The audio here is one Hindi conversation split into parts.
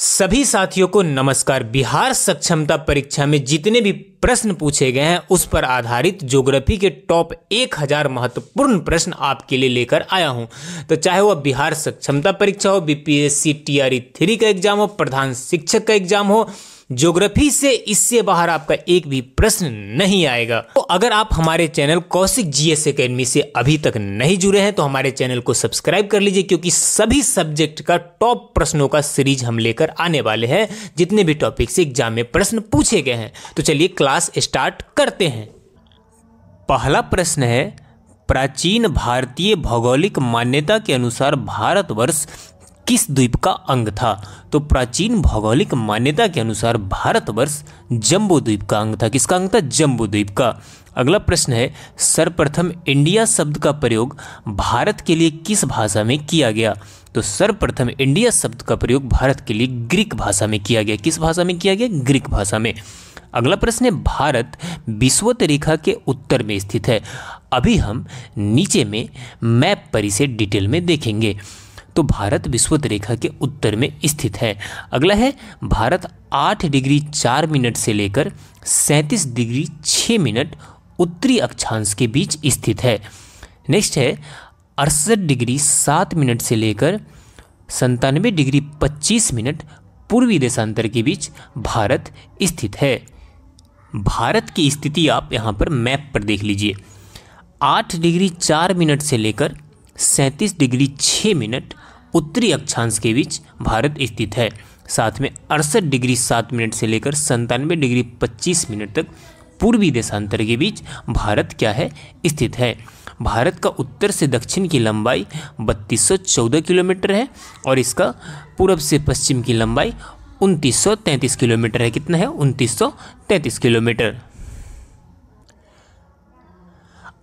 सभी साथियों को नमस्कार बिहार सक्षमता परीक्षा में जितने भी प्रश्न पूछे गए हैं उस पर आधारित ज्योग्राफी के टॉप 1000 महत्वपूर्ण प्रश्न आपके लिए लेकर आया हूं तो चाहे वह बिहार सक्षमता परीक्षा हो बीपीएससी टीआरई थ्री का एग्जाम हो प्रधान शिक्षक का एग्जाम हो ज्योग्राफी से इससे बाहर आपका एक भी प्रश्न नहीं आएगा तो अगर आप हमारे चैनल कौशिक जीएस अकेडमी से अभी तक नहीं जुड़े हैं तो हमारे चैनल को सब्सक्राइब कर लीजिए क्योंकि सभी सब्जेक्ट का टॉप प्रश्नों का सीरीज हम लेकर आने वाले हैं जितने भी टॉपिक से एग्जाम में प्रश्न पूछे गए हैं तो चलिए क्लास स्टार्ट करते हैं पहला प्रश्न है प्राचीन भारतीय भौगोलिक मान्यता के अनुसार भारतवर्ष किस द्वीप का अंग था तो प्राचीन भौगोलिक मान्यता के अनुसार भारतवर्ष जम्बू द्वीप का अंग था किसका अंग था जम्बो द्वीप का अगला प्रश्न है सर्वप्रथम इंडिया शब्द का प्रयोग भारत के लिए किस भाषा में किया गया तो सर्वप्रथम इंडिया शब्द का प्रयोग भारत के लिए ग्रीक भाषा में किया गया किस भाषा में किया गया ग्रीक भाषा में अगला प्रश्न है भारत विश्वत रेखा के उत्तर में स्थित है अभी हम नीचे में मैप पर इसे डिटेल में देखेंगे तो भारत विश्वत रेखा के उत्तर में स्थित है अगला है भारत आठ डिग्री चार मिनट से लेकर सैंतीस डिग्री छः मिनट उत्तरी अक्षांश के बीच स्थित है नेक्स्ट है अड़सठ डिग्री सात मिनट से लेकर संतानवे डिग्री पच्चीस मिनट पूर्वी देशांतर के बीच भारत स्थित है भारत की स्थिति आप यहाँ पर मैप पर देख लीजिए आठ डिग्री चार मिनट से लेकर सैंतीस डिग्री छः मिनट उत्तरी अक्षांश के बीच भारत स्थित है साथ में अड़सठ डिग्री सात मिनट से लेकर संतानवे डिग्री पच्चीस मिनट तक पूर्वी देशांतर के बीच भारत क्या है स्थित है भारत का उत्तर से दक्षिण की लंबाई चौदह किलोमीटर है और इसका पूर्व से पश्चिम की लंबाई तैंतीस किलोमीटर है कितना है तैंतीस किलोमीटर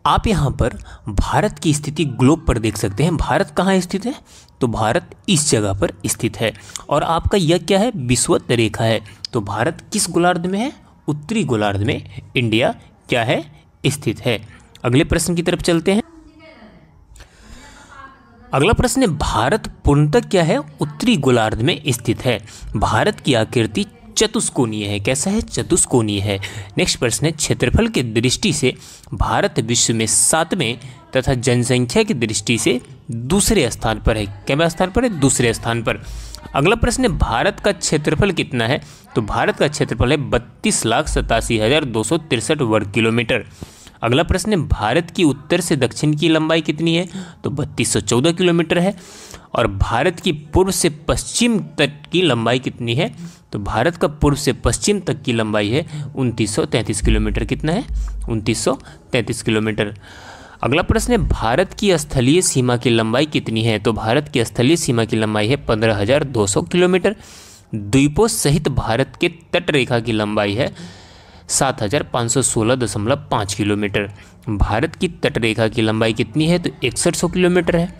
आप यहाँ पर भारत की स्थिति ग्लोब पर देख सकते हैं भारत कहाँ स्थित है तो भारत इस जगह पर स्थित है और आपका यह क्या है विश्वत रेखा है तो भारत किस गोलार्ध में है उत्तरी गोलार्ध में इंडिया क्या है स्थित है अगले प्रश्न की तरफ चलते हैं अगला प्रश्न है भारत पूर्णतः क्या है उत्तरी गोलार्ध में स्थित है भारत की आकृति चतुष्कोणीय है कैसा है चतुष्कोणीय है नेक्स्ट प्रश्न है क्षेत्रफल के दृष्टि से भारत विश्व में सातवें तथा जनसंख्या की दृष्टि से दूसरे स्थान पर है क्या स्थान पर है दूसरे स्थान पर अगला प्रश्न है भारत का क्षेत्रफल कितना है तो भारत का क्षेत्रफल है बत्तीस लाख सतासी हज़ार दो सौ तिरसठ वर्ग किलोमीटर अगला प्रश्न है भारत की उत्तर से दक्षिण की लंबाई कितनी है तो बत्तीस सौ चौदह किलोमीटर है और भारत की पूर्व से पश्चिम तक की लंबाई कितनी है तो भारत का पूर्व से पश्चिम तक की लंबाई है उनतीस सौ तैंतीस किलोमीटर कितना है उनतीस सौ तैंतीस किलोमीटर अगला प्रश्न है भारत की स्थलीय सीमा की लंबाई कितनी है तो भारत की स्थलीय सीमा की लंबाई है पंद्रह हज़ार दो सौ किलोमीटर द्वीपों सहित भारत के तट रेखा की लंबाई है सात हज़ार पाँच सौ सोलह दशमलव पाँच किलोमीटर भारत की तटरेखा की लंबाई कितनी है तो इकसठ सौ किलोमीटर है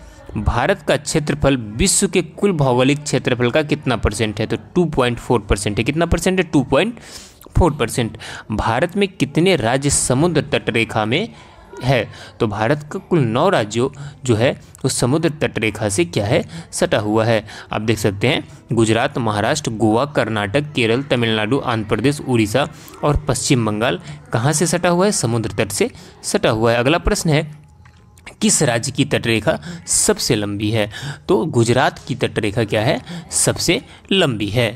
भारत का क्षेत्रफल विश्व के कुल भौगोलिक क्षेत्रफल का कितना परसेंट है तो टू पॉइंट फोर परसेंट है कितना परसेंट है two point four percent Bharat में कितने राज्य समुद्र तटरेखा में है तो भारत का कुल नौ राज्यों जो है वो समुद्र तट रेखा से क्या है सटा हुआ है आप देख सकते हैं गुजरात महाराष्ट्र गोवा कर्नाटक केरल तमिलनाडु आंध्र प्रदेश उड़ीसा और पश्चिम बंगाल कहाँ से सटा हुआ है समुद्र तट से सटा हुआ है अगला प्रश्न है किस राज्य की तटरेखा सबसे लंबी है तो गुजरात की तटरेखा क्या है सबसे लंबी है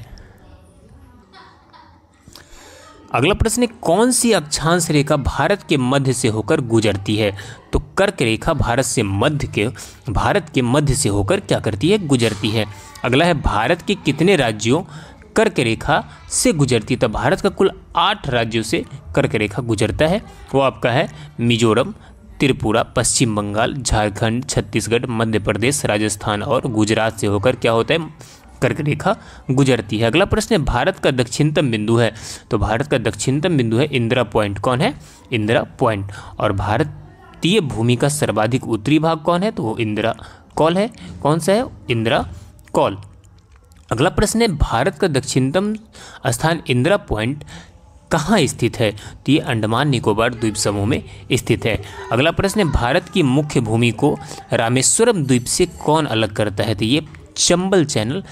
अगला प्रश्न कौन सी अक्षांश रेखा भारत के मध्य से होकर गुजरती है तो कर्क रेखा भारत से मध्य के भारत के मध्य से होकर क्या करती है गुजरती है अगला है भारत के कितने राज्यों कर्क रेखा से गुजरती है तो भारत का कुल आठ राज्यों से कर्क रेखा गुजरता है वो आपका है मिजोरम त्रिपुरा पश्चिम बंगाल झारखंड छत्तीसगढ़ मध्य प्रदेश राजस्थान और गुजरात से होकर क्या होता है कर्क रेखा गुजरती है अगला प्रश्न है भारत का दक्षिणतम बिंदु है तो भारत का दक्षिणतम बिंदु है इंदिरा पॉइंट कौन है इंदिरा पॉइंट और भारतीय भूमि का सर्वाधिक उत्तरी भाग कौन है तो वो इंदिरा कॉल है कौन सा है इंदिरा कॉल अगला प्रश्न है भारत का दक्षिणतम स्थान इंदिरा पॉइंट कहाँ स्थित है तो ये अंडमान निकोबार द्वीप समूह में स्थित है अगला प्रश्न है भारत की मुख्य भूमि को रामेश्वरम द्वीप से कौन अलग करता है तो ये चंबल चैनल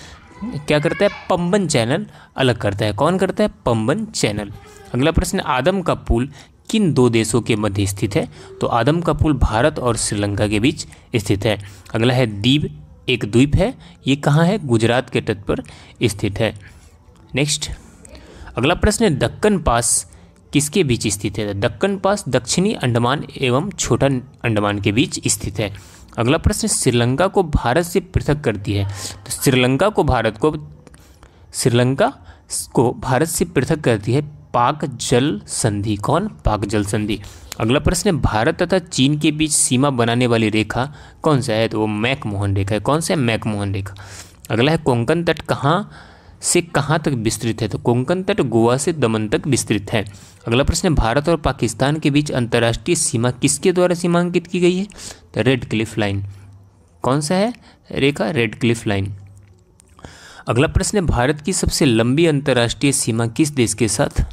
क्या करता है पम्बन चैनल अलग करता है कौन करता है पम्बन चैनल अगला प्रश्न आदम का पुल किन दो देशों के मध्य स्थित है तो आदम का पुल भारत और श्रीलंका के बीच स्थित है अगला है दीप एक द्वीप है ये कहाँ है गुजरात के तट पर स्थित है नेक्स्ट अगला प्रश्न है दक्कन पास किसके बीच स्थित है दक्कन पास दक्षिणी अंडमान एवं छोटा अंडमान के बीच स्थित है अगला प्रश्न श्रीलंका को भारत से पृथक करती है तो श्रीलंका को भारत को श्रीलंका को भारत से पृथक करती है पाक जल संधि कौन पाक जल संधि अगला प्रश्न है भारत तथा चीन के बीच सीमा बनाने वाली रेखा कौन सा है तो वो मैकमोहन रेखा है कौन सा है मैकमोहन रेखा अगला है कोंकण तट कहाँ से कहाँ तक विस्तृत है तो कोंकण तट गोवा से दमन तक विस्तृत है अगला प्रश्न भारत और पाकिस्तान के बीच अंतर्राष्ट्रीय सीमा किसके द्वारा सीमांकित की गई है द रेड क्लिफ लाइन कौन सा है रेखा रेड क्लिफ लाइन अगला प्रश्न भारत की सबसे लंबी अंतर्राष्ट्रीय सीमा किस देश के साथ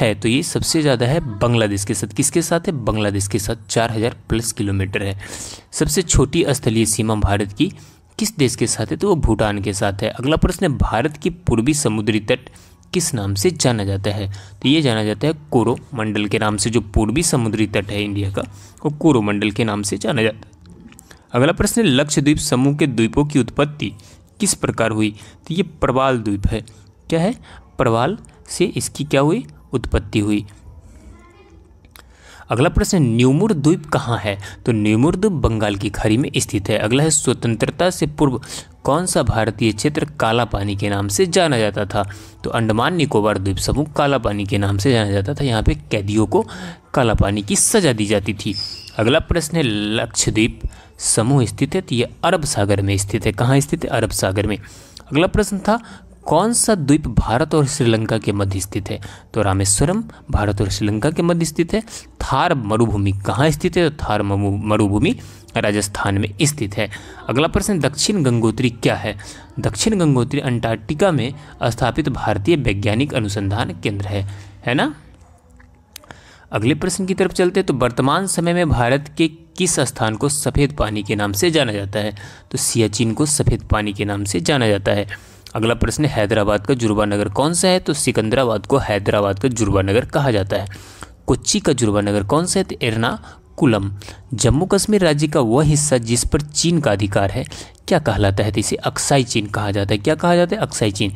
है तो ये सबसे ज़्यादा है बांग्लादेश के साथ किसके साथ है बांग्लादेश के साथ चार हज़ार प्लस किलोमीटर है सबसे छोटी स्थलीय सीमा भारत की किस देश के साथ है तो वो भूटान के साथ है अगला प्रश्न है भारत की पूर्वी समुद्री तट किस नाम से जाना जाता है तो ये जाना जाता है कोरोमंडल के नाम से जो पूर्वी समुद्री तट है इंडिया का वो कोरोमंडल के नाम से जाना जाता है अगला प्रश्न लक्षद्वीप समूह के द्वीपों की उत्पत्ति किस प्रकार हुई तो ये प्रवाल द्वीप है क्या है प्रवाल से इसकी क्या हुई उत्पत्ति हुई अगला प्रश्न न्यूमुर द्वीप कहाँ है तो न्यूमुर द्वीप बंगाल की खाड़ी में स्थित है अगला है स्वतंत्रता से पूर्व कौन सा भारतीय क्षेत्र काला पानी के नाम से जाना जाता था तो अंडमान निकोबार द्वीप समूह काला पानी के नाम से जाना जाता था यहाँ पे कैदियों को काला पानी की सजा दी जाती थी अगला प्रश्न है लक्षद्वीप समूह स्थित है तो यह अरब सागर में स्थित है कहाँ स्थित है अरब सागर में अगला प्रश्न था कौन सा द्वीप भारत और श्रीलंका के मध्य स्थित है तो रामेश्वरम भारत और श्रीलंका के मध्य स्थित है थार मरुभूमि कहाँ स्थित है तो थार मरुभूमि राजस्थान में स्थित है अगला प्रश्न दक्षिण गंगोत्री क्या है दक्षिण गंगोत्री अंटार्कटिका में स्थापित भारतीय वैज्ञानिक अनुसंधान केंद्र है है ना अगले प्रश्न की तरफ चलते तो वर्तमान समय में भारत के किस स्थान को सफ़ेद पानी के नाम से जाना जाता है तो सियाचिन को सफ़ेद पानी के नाम से जाना जाता है अगला प्रश्न है हैदराबाद का जुर्बा नगर कौन सा है तो सिकंदराबाद को हैदराबाद का जुर्बा नगर कहा जाता है कोच्चि का जुर्बा नगर कौन सा है तो एर्नाकुलम जम्मू कश्मीर राज्य का वह हिस्सा जिस पर चीन का अधिकार है क्या कहलाता है तो इसे अक्साई चीन कहा जाता है क्या कहा जाता है अक्साई चीन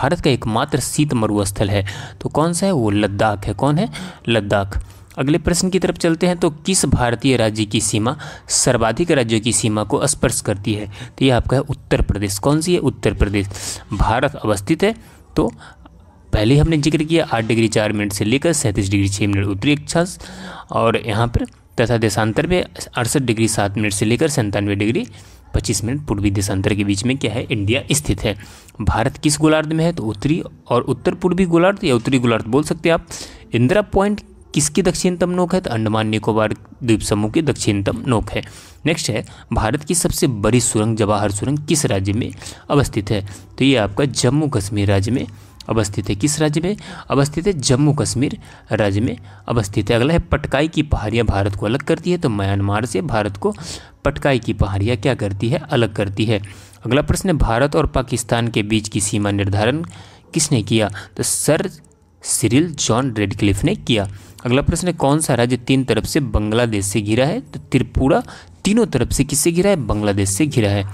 भारत का एकमात्र शीत मरुस्थल है तो कौन सा है वो लद्दाख है कौन है लद्दाख अगले प्रश्न की तरफ चलते हैं तो किस भारतीय राज्य की सीमा सर्वाधिक राज्यों की सीमा को स्पर्श करती है तो ये आपका है उत्तर प्रदेश कौन सी है उत्तर प्रदेश भारत अवस्थित है तो पहले हमने जिक्र किया आठ डिग्री चार मिनट से लेकर सैंतीस डिग्री छः मिनट उत्तरी अक्षांश और यहाँ पर तथा देशांतर में अड़सठ डिग्री सात मिनट से लेकर सन्तानवे डिग्री पच्चीस मिनट पूर्वी देशांतर के बीच में क्या है इंडिया स्थित है भारत किस गोलार्ध में है तो उत्तरी और उत्तर पूर्वी गोलार्ध या उत्तरी गोलार्ध बोल सकते हैं आप इंदिरा पॉइंट किसकी दक्षिणतम नोक है तो अंडमान निकोबार द्वीप समूह की दक्षिणतम नोक है नेक्स्ट है भारत की सबसे बड़ी सुरंग जवाहर सुरंग किस राज्य में अवस्थित है तो ये आपका जम्मू कश्मीर राज्य में अवस्थित है किस राज्य में अवस्थित है जम्मू कश्मीर राज्य में अवस्थित है अगला है पटकाई की पहाड़ियाँ भारत को अलग करती है तो म्यांमार से भारत को पटकाई की पहाड़ियाँ क्या करती है अलग करती है अगला प्रश्न है भारत और पाकिस्तान के बीच की सीमा निर्धारण किसने किया तो सर सिरिल जॉन रेडक्लिफ ने किया अगला प्रश्न है कौन सा राज्य तीन तरफ से बांग्लादेश से घिरा है तो त्रिपुरा तीनों तरफ से किससे घिरा है बांग्लादेश से घिरा है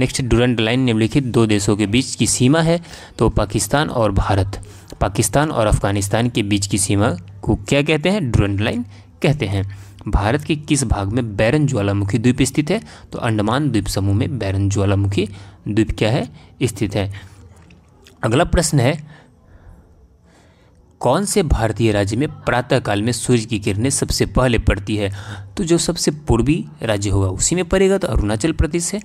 नेक्स्ट डुरंट लाइन निम्नलिखित दो देशों के बीच की सीमा है तो पाकिस्तान और भारत पाकिस्तान और अफगानिस्तान के बीच की सीमा को क्या कहते हैं डुरंट लाइन कहते हैं भारत के किस भाग में बैरन ज्वालामुखी द्वीप स्थित है तो अंडमान द्वीप समूह में बैरन ज्वालामुखी द्वीप क्या है स्थित है अगला प्रश्न है कौन से भारतीय राज्य में प्रातःकाल में सूर्य की किरणें सबसे पहले पड़ती है तो जो सबसे पूर्वी राज्य होगा उसी में पड़ेगा तो अरुणाचल प्रदेश है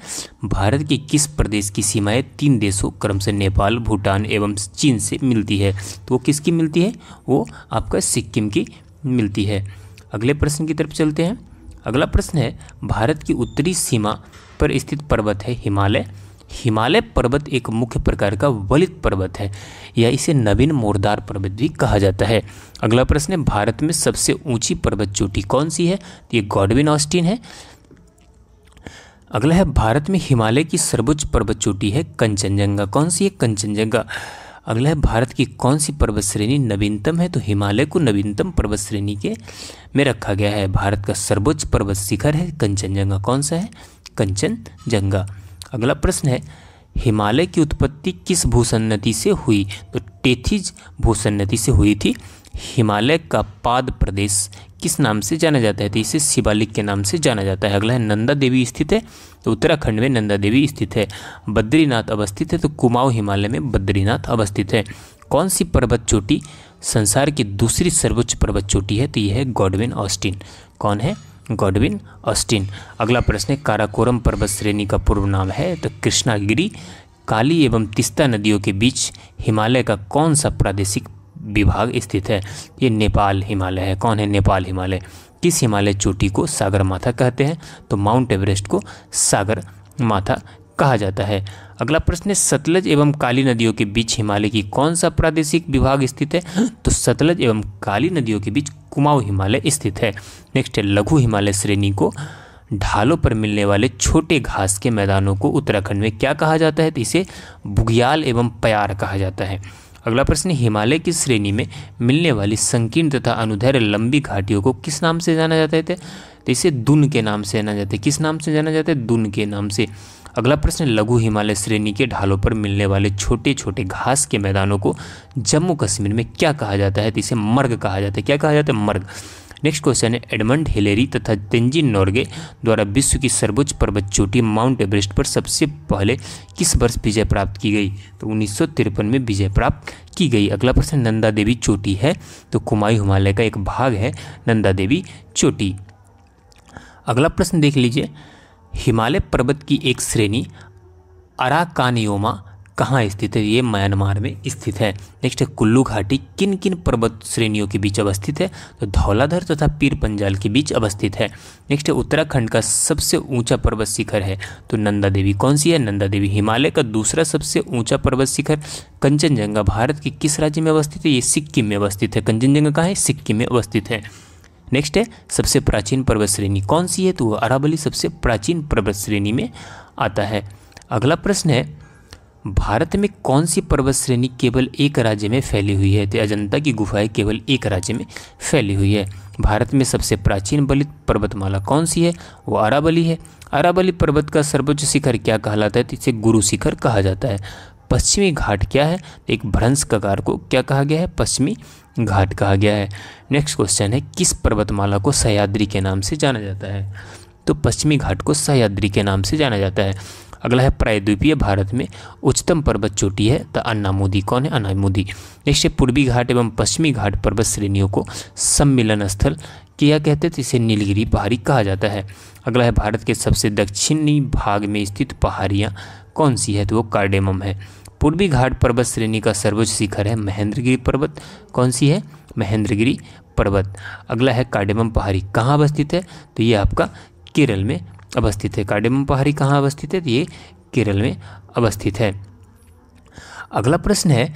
भारत के किस प्रदेश की सीमाएं तीन देशों क्रम से नेपाल भूटान एवं चीन से मिलती है तो वो किसकी मिलती है वो आपका सिक्किम की मिलती है अगले प्रश्न की तरफ चलते हैं अगला प्रश्न है भारत की उत्तरी सीमा पर स्थित पर्वत है हिमालय हिमालय पर्वत एक मुख्य प्रकार का वलित पर्वत है या इसे नवीन मोरदार पर्वत भी कहा जाता है अगला प्रश्न है भारत में सबसे ऊंची पर्वत चोटी कौन सी है तो ये गॉडविन ऑस्टिन है अगला है भारत में हिमालय की सर्वोच्च पर्वत चोटी है कंचनजंगा कौन सी है कंचनजंगा अगला है भारत की कौन सी पर्वत श्रेणी नवीनतम है तो हिमालय को नवीनतम पर्वत श्रेणी के में रखा गया है भारत का सर्वोच्च पर्वत शिखर है कंचनजंगा कौन सा है कंचनजंगा अगला प्रश्न है हिमालय की उत्पत्ति किस भूषण नदी से हुई तो टेथिज भूषण नदी से हुई थी हिमालय का पाद प्रदेश किस नाम से जाना जाता है तो इसे शिवालिक के नाम से जाना जाता है अगला है नंदा देवी स्थित है तो उत्तराखंड में नंदा देवी स्थित है बद्रीनाथ अवस्थित है तो कुमाऊ हिमालय में बद्रीनाथ अवस्थित है कौन सी पर्वत चोटी संसार की दूसरी सर्वोच्च पर्वत चोटी है तो यह है गॉडविन ऑस्टिन कौन है गॉडविन ऑस्टिन अगला प्रश्न है काराकोरम पर्वत श्रेणी का पूर्व नाम है तो कृष्णागिरी काली एवं तिस्ता नदियों के बीच हिमालय का कौन सा प्रादेशिक विभाग स्थित है ये नेपाल हिमालय है कौन है नेपाल हिमालय किस हिमालय चोटी को सागर माथा कहते हैं तो माउंट एवरेस्ट को सागर माथा कहा जाता है अगला प्रश्न है सतलज एवं काली नदियों के बीच हिमालय की कौन सा प्रादेशिक विभाग स्थित है तो सतलज एवं काली नदियों के बीच कुमाऊ हिमालय स्थित है नेक्स्ट है लघु हिमालय श्रेणी को ढालों पर मिलने वाले छोटे घास के मैदानों को उत्तराखंड में क्या कहा जाता है तो इसे बुघियाल एवं प्यार कहा जाता है अगला प्रश्न हिमालय की श्रेणी में मिलने वाली संकीर्ण तथा अनुधैर्य लंबी घाटियों को किस नाम से जाना जाता है तो इसे दुन के नाम से जाना जाता है किस नाम से जाना जाता है दुन के नाम से अगला प्रश्न लघु हिमालय श्रेणी के ढालों पर मिलने वाले छोटे छोटे घास के मैदानों को जम्मू कश्मीर में क्या कहा जाता है तो इसे मर्ग कहा जाता है क्या कहा जाता है मर्ग नेक्स्ट क्वेश्चन है एडमंड हिलेरी तथा तेंजिन नॉर्गे द्वारा विश्व की सर्वोच्च पर्वत चोटी माउंट एवरेस्ट पर सबसे पहले किस वर्ष विजय प्राप्त की गई तो उन्नीस में विजय प्राप्त की गई अगला प्रश्न नंदा देवी चोटी है तो कुमाई हिमालय का एक भाग है नंदा देवी चोटी अगला प्रश्न देख लीजिए हिमालय पर्वत की एक श्रेणी अराकानियोमा कहाँ स्थित है ये म्यांमार में स्थित है नेक्स्ट है कुल्लू घाटी किन किन पर्वत श्रेणियों के बीच अवस्थित है तो धौलाधर तथा तो पीर पंजाल के बीच अवस्थित है नेक्स्ट है उत्तराखंड का सबसे ऊंचा पर्वत शिखर है तो नंदा देवी कौन सी है नंदा देवी हिमालय का दूसरा सबसे ऊंचा पर्वत शिखर कंचनजंगा भारत के किस राज्य में अवस्थित है ये सिक्किम में अवस्थित है कंचनजंगा कहाँ है सिक्किम में अवस्थित है नेक्स्ट है सबसे प्राचीन पर्वत श्रेणी कौन सी है तो अरावली सबसे प्राचीन पर्वत श्रेणी में आता है अगला प्रश्न है भारत में कौन सी पर्वत श्रेणी केवल एक राज्य में फैली हुई है तो अजंता की गुफाएं केवल एक राज्य में फैली हुई है भारत में सबसे प्राचीन बलित पर्वतमाला कौन सी है वो अरावली है अरावली पर्वत का सर्वोच्च शिखर क्या कहलाता है तो इसे गुरु शिखर कहा जाता है पश्चिमी घाट क्या है तो एक भ्रंश कगार को क्या कहा गया है पश्चिमी घाट कहा गया है नेक्स्ट क्वेश्चन है किस पर्वतमाला को सह्याद्री के नाम से जाना जाता है तो पश्चिमी घाट को सह्याद्री के नाम से जाना जाता है अगला है प्रायद्वीपीय भारत में उच्चतम पर्वत चोटी है तो अन्ना मोदी कौन है अन्ना मोदी नेक्स्ट है पूर्वी घाट एवं पश्चिमी घाट पर्वत श्रेणियों को सम्मिलन स्थल किया कहते तो इसे नीलगिरी पहाड़ी कहा जाता है अगला है भारत के सबसे दक्षिणी भाग में स्थित पहाड़ियाँ कौन सी है तो वो कार्डेमम है पूर्वी घाट पर्वत श्रेणी का सर्वोच्च शिखर है महेंद्रगिरी पर्वत कौन सी है महेंद्रगिरी पर्वत अगला है कार्डेमम पहाड़ी कहाँ अवस्थित है तो ये आपका केरल में अवस्थित है कार्डेमम पहाड़ी कहाँ अवस्थित है तो ये केरल में अवस्थित है अगला प्रश्न है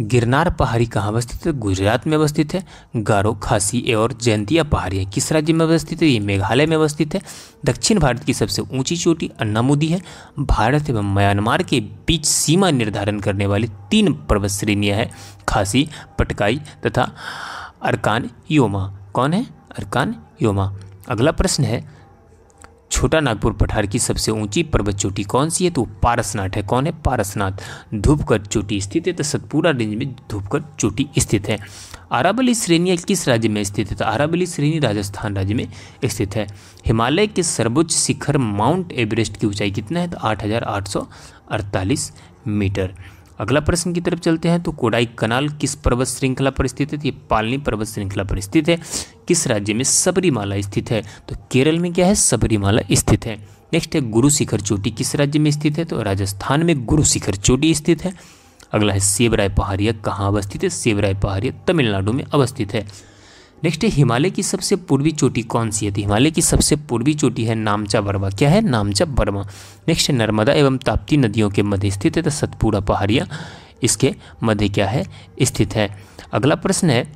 गिरनार पहाड़ी कहाँ अवस्थित है गुजरात में अवस्थित है गारो खासी और जयंतिया पहाड़ियाँ किस राज्य में अवस्थित है ये मेघालय में अवस्थित है दक्षिण भारत की सबसे ऊंची चोटी अन्नामुदी है भारत एवं म्यांमार के बीच सीमा निर्धारण करने वाली तीन पर्वत श्रेणियाँ हैं खासी पटकाई तथा अरकान योमा कौन है अरकान योमा अगला प्रश्न है छोटा नागपुर पठार की सबसे ऊंची पर्वत चोटी कौन सी है तो पारसनाथ है कौन है पारसनाथ धूपगढ़ चोटी स्थित है तो सतपुरा रेंज में धूपगढ़ चोटी स्थित है आराबली श्रेणी किस राज्य में स्थित है तो आराबली श्रेणी राजस्थान राज्य में स्थित है हिमालय के सर्वोच्च शिखर माउंट एवरेस्ट की ऊंचाई कितना है तो आठ मीटर अगला प्रश्न की तरफ चलते हैं तो कोडाई कनाल किस पर्वत श्रृंखला पर स्थित है तो ये पालनी पर्वत श्रृंखला पर स्थित है किस राज्य में सबरीमाला स्थित है तो केरल में क्या है सबरीमाला स्थित है नेक्स्ट है गुरु शिखर चोटी किस राज्य में स्थित है तो राजस्थान में गुरु शिखर चोटी स्थित है अगला है सेवराय पहाड़िया कहाँ अवस्थित है सेवराय पहाड़िया तमिलनाडु में अवस्थित है नेक्स्ट है हिमालय की सबसे पूर्वी चोटी कौन सी है तो हिमालय की सबसे पूर्वी चोटी है नामचा बर्मा क्या है नामचा बर्मा नेक्स्ट नर्मदा एवं ताप्ती नदियों के मध्य स्थित है तो सतपुड़ा पहाड़ियाँ इसके मध्य क्या है स्थित है अगला प्रश्न है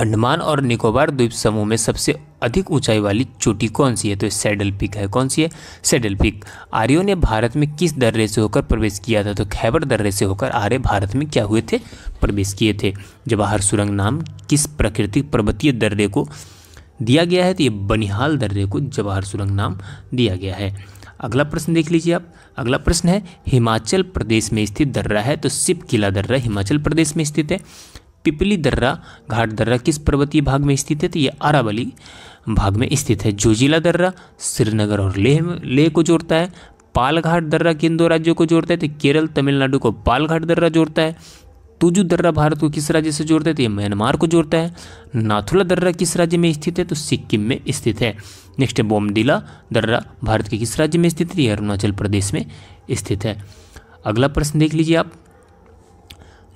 अंडमान और निकोबार द्वीप समूह में सबसे अधिक ऊंचाई वाली चोटी कौन सी है तो सैडल पिक है कौन सी है सैडल पिक आर्यो ने भारत में किस दर्रे से होकर प्रवेश किया था तो खैबर दर्रे से होकर आर्य भारत में क्या हुए थे प्रवेश किए थे जवाहर सुरंग नाम किस प्राकृतिक पर्वतीय दर्रे को दिया गया है तो ये बनिहाल दर्रे को जवाहर सुरंग नाम दिया गया है अगला प्रश्न देख लीजिए आप अगला प्रश्न है हिमाचल प्रदेश में स्थित दर्रा है तो सिप किला दर्रा हिमाचल प्रदेश में स्थित है पिपली दर्रा घाट दर्रा किस पर्वतीय भाग में स्थित है तो ये आरावली भाग में स्थित है जोजिला दर्रा श्रीनगर और लेह लेह को जोड़ता है पालघाट दर्रा किन दो राज्यों को जोड़ता है तो केरल तमिलनाडु को पालघाट दर्रा जोड़ता है तुजू दर्रा भारत को किस राज्य से जोड़ता है तो ये म्यांमार को जोड़ता है नाथुला दर्रा किस राज्य में स्थित है तो सिक्किम में स्थित है नेक्स्ट है बोमडिला दर्रा भारत के किस राज्य में स्थित है तो ये अरुणाचल प्रदेश में स्थित है अगला प्रश्न देख लीजिए आप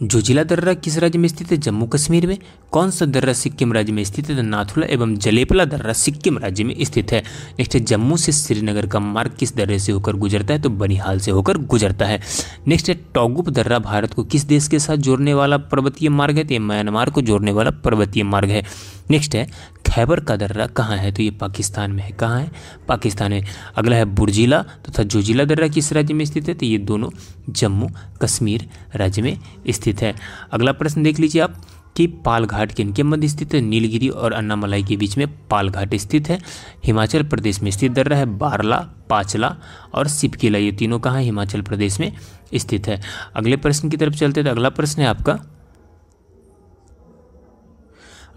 जो जिला दर्रा किस राज्य में स्थित है जम्मू कश्मीर में कौन सा दर्रा सिक्किम राज्य में स्थित है तो नाथुला एवं जलेपला दर्रा सिक्किम राज्य में स्थित है नेक्स्ट है जम्मू से श्रीनगर का मार्ग किस दर्रे से होकर गुजरता है तो बनिहाल से होकर गुजरता है नेक्स्ट है टोगुप दर्रा भारत को किस देश के साथ जोड़ने वाला पर्वतीय मार्ग है तो म्यांमार को जोड़ने वाला पर्वतीय मार्ग है नेक्स्ट है खैबर का दर्रा कहाँ है तो ये पाकिस्तान में है कहाँ है पाकिस्तान में अगला है बुरजिला तथा तो जोजिला दर्रा किस राज्य में स्थित है तो ये दोनों जम्मू कश्मीर राज्य में स्थित है अगला प्रश्न देख लीजिए आप कि पालघाट के इनके मध्य स्थित है नीलगिरी और अन्नामलाई के बीच में पालघाट स्थित है हिमाचल प्रदेश में स्थित दर्रा है बारला पाचला और सिपकिला ये तीनों कहाँ हिमाचल प्रदेश में स्थित है अगले प्रश्न की तरफ चलते तो अगला प्रश्न है आपका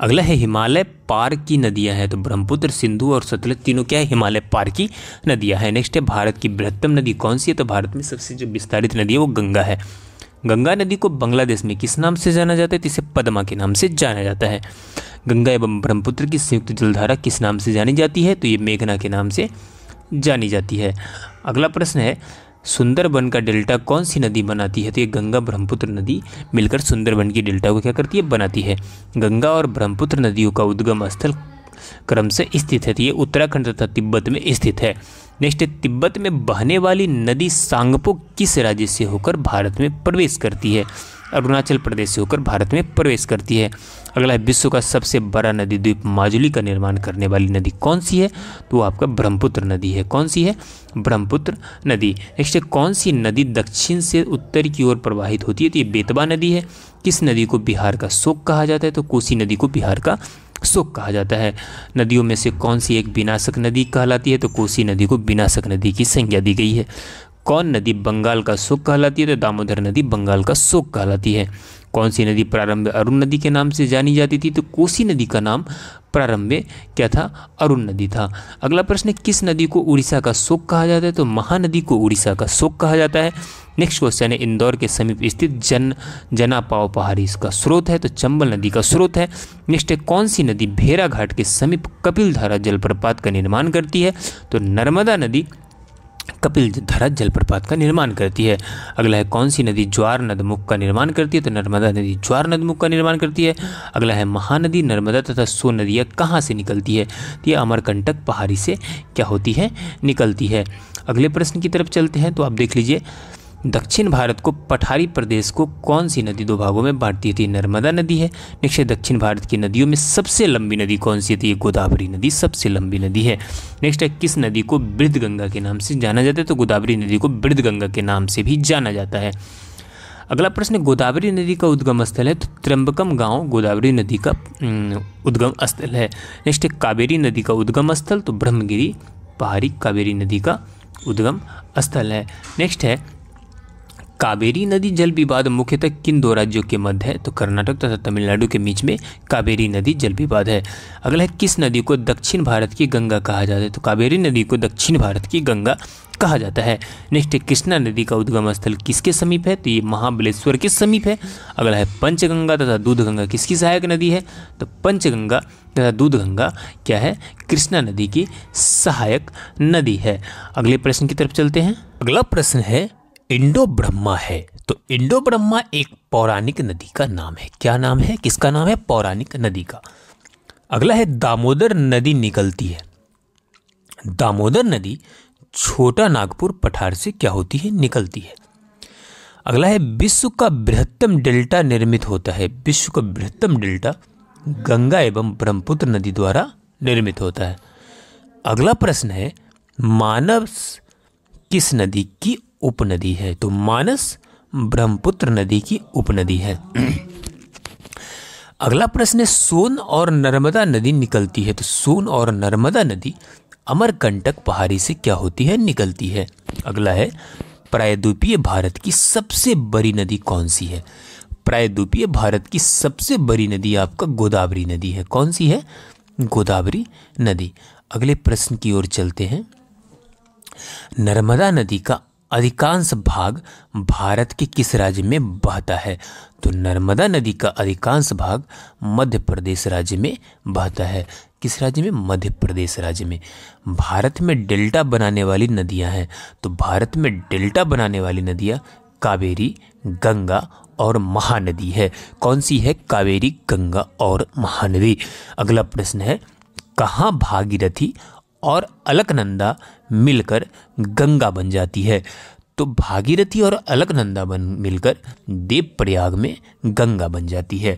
अगला है हिमालय पार की नदियां हैं तो ब्रह्मपुत्र सिंधु और सतलज तीनों क्या है हिमालय पार की नदियां हैं नेक्स्ट है भारत की बृहत्तम नदी कौन सी है तो भारत में सबसे जो विस्तारित नदी है वो गंगा है गंगा नदी को बांग्लादेश में किस नाम से जाना जाता है तो इसे पदमा के नाम से जाना जाता है गंगा एवं ब्रह्मपुत्र की संयुक्त जलधारा किस नाम से जानी जाती है तो ये मेघना के नाम से जानी जाती है अगला प्रश्न है सुंदरबन का डेल्टा कौन सी नदी बनाती है तो ये गंगा ब्रह्मपुत्र नदी मिलकर सुंदरबन की डेल्टा को क्या करती है बनाती है गंगा और ब्रह्मपुत्र नदियों का उद्गम स्थल क्रम से स्थित है तो ये उत्तराखंड तथा तिब्बत में स्थित है नेक्स्ट तिब्बत में बहने वाली नदी सांगपो किस राज्य से होकर भारत में प्रवेश करती है अरुणाचल प्रदेश से होकर भारत में प्रवेश करती है अगला है विश्व का सबसे बड़ा नदी द्वीप माजुली का निर्माण करने वाली नदी कौन सी है तो आपका ब्रह्मपुत्र नदी है कौन सी है ब्रह्मपुत्र नदी नेक्स्ट है कौन सी नदी दक्षिण से उत्तर की ओर प्रवाहित होती है तो ये बेतवा नदी है किस नदी को बिहार का शोक कहा जाता है तो कोसी नदी को बिहार का शोक कहा जाता है नदियों में से कौन सी एक विनाशक नदी कहलाती है तो कोसी नदी को विनाशक नदी की संज्ञा दी गई है कौन नदी बंगाल का शोक कहलाती है तो दामोदर नदी बंगाल का शोक कहलाती है कौन सी नदी प्रारंभ अरुण नदी के नाम से जानी जाती थी तो कोसी नदी का नाम प्रारंभ क्या था अरुण नदी था अगला प्रश्न है किस नदी को उड़ीसा का शोक कहा जाता है तो महानदी को उड़ीसा का शोक कहा जाता है नेक्स्ट क्वेश्चन है इंदौर के समीप स्थित जन जनापाव पहाड़ी इसका स्रोत है तो चंबल नदी का स्रोत है नेक्स्ट है कौन सी नदी घाट के समीप कपिल धारा जलप्रपात का निर्माण करती है तो नर्मदा नदी कपिल धरा जलप्रपात का निर्माण करती है अगला है कौन सी नदी ज्वार नदमुख का निर्माण करती है तो नर्मदा नदी ज्वार नदमुख का निर्माण करती है अगला है महानदी नर्मदा तथा सो नदियाँ कहाँ से निकलती है तो ये अमरकंटक पहाड़ी से क्या होती है निकलती है अगले प्रश्न की तरफ चलते हैं तो आप देख लीजिए दक्षिण भारत को पठारी प्रदेश को कौन सी नदी दो भागों में बांटती थी तो नर्मदा नदी है नेक्स्ट दक्षिण भारत की नदियों में सबसे लंबी नदी कौन सी थी गोदावरी नदी सबसे लंबी नदी है नेक्स्ट है किस नदी को वृद्ध गंगा के नाम से जाना जाता है तो गोदावरी नदी को वृद्ध गंगा के नाम से भी जाना जाता है अगला प्रश्न गोदावरी नदी का उद्गम स्थल है तो त्र्यंबकम गांव गोदावरी नदी का उद्गम स्थल है नेक्स्ट है कावेरी नदी का उद्गम स्थल तो ब्रह्मगिरी पहाड़ी कावेरी नदी का उद्गम स्थल है नेक्स्ट है कावेरी नदी जल विवाद मुख्यतः किन दो राज्यों के मध्य है तो कर्नाटक तथा तमिलनाडु के बीच में कावेरी नदी जल विवाद है अगला है किस नदी को दक्षिण भारत की गंगा कहा जाता है तो कावेरी नदी को दक्षिण भारत की गंगा कहा जाता है नेक्स्ट है कृष्णा नदी का उद्गम स्थल किसके समीप है तो ये महाबलेश्वर के समीप है अगला है पंचगंगा तथा दूध गंगा किसकी सहायक नदी है तो पंचगंगा तथा दूध गंगा क्या है कृष्णा नदी की सहायक नदी है अगले प्रश्न की तरफ चलते हैं अगला प्रश्न है इंडो ब्रह्मा है तो इंडो ब्रह्मा एक पौराणिक नदी का नाम है क्या नाम है किसका नाम है पौराणिक नदी का अगला है दामोदर नदी निकलती है दामोदर नदी छोटा नागपुर पठार से क्या होती है निकलती है अगला है विश्व का बृहत्तम डेल्टा निर्मित होता है विश्व का बृहत्तम डेल्टा गंगा एवं ब्रह्मपुत्र नदी द्वारा निर्मित होता है अगला प्रश्न है मानव किस नदी की उपनदी है तो मानस ब्रह्मपुत्र नदी की उपनदी है अगला प्रश्न है सोन और नर्मदा नदी निकलती है तो सोन और नर्मदा नदी अमरकंटक पहाड़ी से क्या होती है निकलती है अगला है प्रायद्वीपीय भारत की सबसे बड़ी नदी कौन सी है प्रायद्वीपीय भारत की सबसे बड़ी नदी आपका गोदावरी नदी है कौन सी है गोदावरी नदी अगले प्रश्न की ओर चलते हैं नर्मदा नदी का अधिकांश भाग भारत के किस राज्य में बहता है तो नर्मदा नदी का अधिकांश भाग मध्य प्रदेश राज्य में बहता है किस राज्य में मध्य प्रदेश राज्य में भारत में डेल्टा बनाने वाली नदियां हैं तो भारत में डेल्टा बनाने वाली नदियां कावेरी गंगा और महानदी है कौन सी है कावेरी गंगा और महानदी अगला प्रश्न है कहाँ भागीरथी और अलकनंदा मिलकर गंगा बन जाती है तो भागीरथी और अलकनंदा बन मिलकर देव प्रयाग में गंगा बन जाती है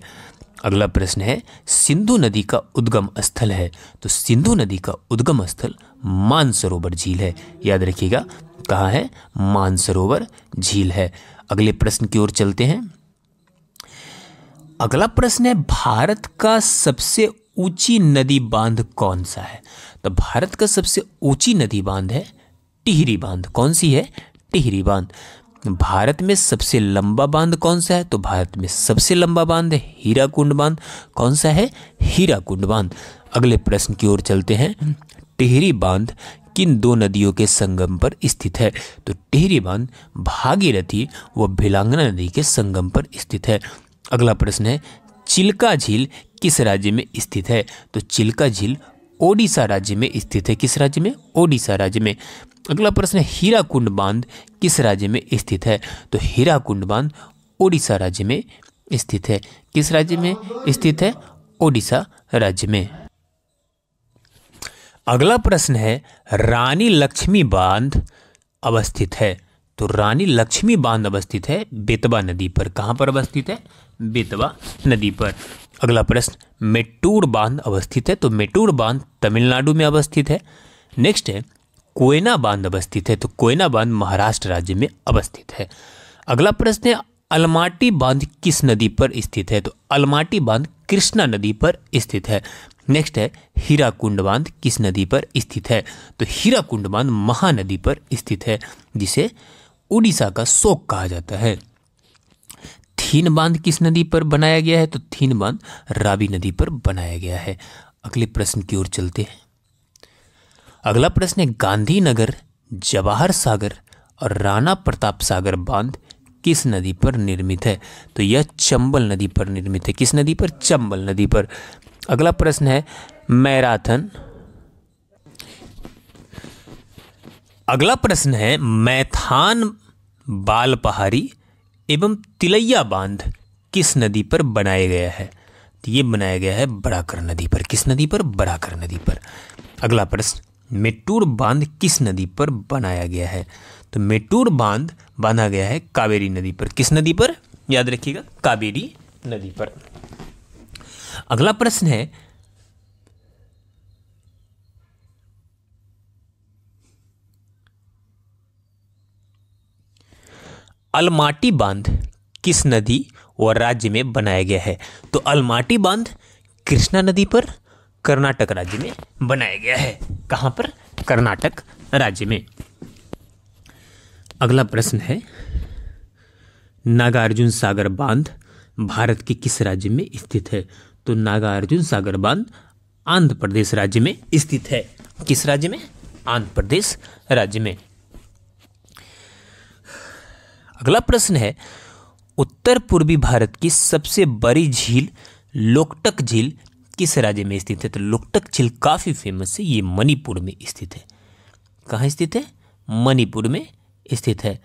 अगला प्रश्न है सिंधु नदी का उद्गम स्थल है तो सिंधु नदी का उद्गम स्थल मानसरोवर झील है याद रखिएगा कहाँ है मानसरोवर झील है अगले प्रश्न की ओर चलते हैं अगला प्रश्न है भारत का सबसे ऊंची नदी बांध कौन सा है तो भारत का सबसे ऊंची नदी बांध है टिहरी बांध कौन सी है टिहरी बांध भारत में सबसे लंबा बांध कौन सा है तो भारत में सबसे लंबा बांध है हीरा कुंड बांध कौन सा है हीरा कुंड बांध अगले प्रश्न की ओर चलते हैं टिहरी बांध किन दो नदियों के संगम पर स्थित है तो टिहरी बांध भागीरथी व भिलांगना नदी के संगम पर स्थित है अगला प्रश्न है चिल्का झील किस राज्य में स्थित है तो चिल्का झील ओडिशा राज्य में स्थित है किस राज्य में ओडिशा राज्य में अगला प्रश्न है हीराकुंड बांध किस राज्य में स्थित है तो हीरा बांध ओडिशा राज्य में स्थित है किस राज्य में स्थित है ओडिशा राज्य में अगला प्रश्न है रानी लक्ष्मी बांध अवस्थित है तो रानी लक्ष्मी बांध अवस्थित है बेतवा नदी पर कहां पर अवस्थित है बेतवा नदी पर अगला प्रश्न मेट्टूर बांध अवस्थित है तो मेट्टूर बांध तमिलनाडु में अवस्थित है नेक्स्ट है कोयना बांध अवस्थित है तो कोयना बांध महाराष्ट्र राज्य में अवस्थित है अगला प्रश्न है अलमाटी बांध किस नदी पर स्थित है तो अलमाटी बांध कृष्णा नदी पर स्थित है नेक्स्ट है हीराकुंड बांध किस नदी पर स्थित है तो हीराकुंड बांध महानदी पर स्थित है जिसे उड़ीसा का शोक कहा जाता है थीन बांध किस नदी पर बनाया गया है तो थीन बांध रावी नदी पर बनाया गया है अगले प्रश्न की ओर चलते हैं अगला प्रश्न है गांधीनगर जवाहर सागर और राणा प्रताप सागर बांध किस नदी पर निर्मित है तो यह चंबल नदी पर निर्मित है किस नदी पर चंबल नदी पर अगला प्रश्न है मैराथन अगला प्रश्न है मैथान बाल पहाड़ी एवं तिलैया बांध किस नदी पर बनाया गया है तो ये बनाया गया है बड़ाकर नदी पर किस नदी पर बड़ाकर नदी पर अगला प्रश्न मेटूर बांध किस नदी पर बनाया गया है तो मेटूर बांध बांधा गया है कावेरी नदी पर किस नदी पर याद रखिएगा कावेरी नदी पर अगला प्रश्न है अलमाटी बांध किस नदी व राज्य में बनाया गया है तो अलमाटी बांध कृष्णा नदी पर कर्नाटक राज्य में बनाया गया है कहाँ पर कर्नाटक राज्य में अगला प्रश्न है नागार्जुन सागर बांध भारत के किस राज्य में स्थित है तो नागार्जुन सागर बांध आंध्र प्रदेश राज्य में स्थित है किस राज्य में आंध्र प्रदेश राज्य में अगला प्रश्न है उत्तर पूर्वी भारत की सबसे बड़ी झील लोकटक झील किस राज्य में स्थित है तो लोकटक झील काफ़ी फेमस है ये मणिपुर में स्थित है कहाँ स्थित है मणिपुर में स्थित है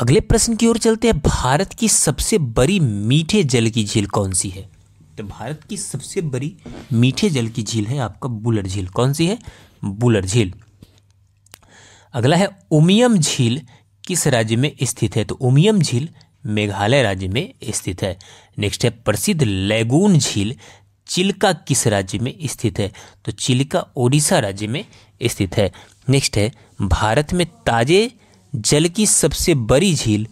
अगले प्रश्न की ओर चलते हैं भारत की सबसे बड़ी मीठे जल की झील कौन सी है तो भारत की सबसे बड़ी मीठे जल की झील है आपका बुलर झील कौन सी है बुलर झील अगला है उमियम झील किस राज्य में स्थित है तो उमियम झील मेघालय राज्य में स्थित है नेक्स्ट है प्रसिद्ध लैगून झील चिल्का किस राज्य में स्थित है तो चिल्का ओडिशा राज्य में स्थित है नेक्स्ट है भारत में ताजे जल की सबसे बड़ी झील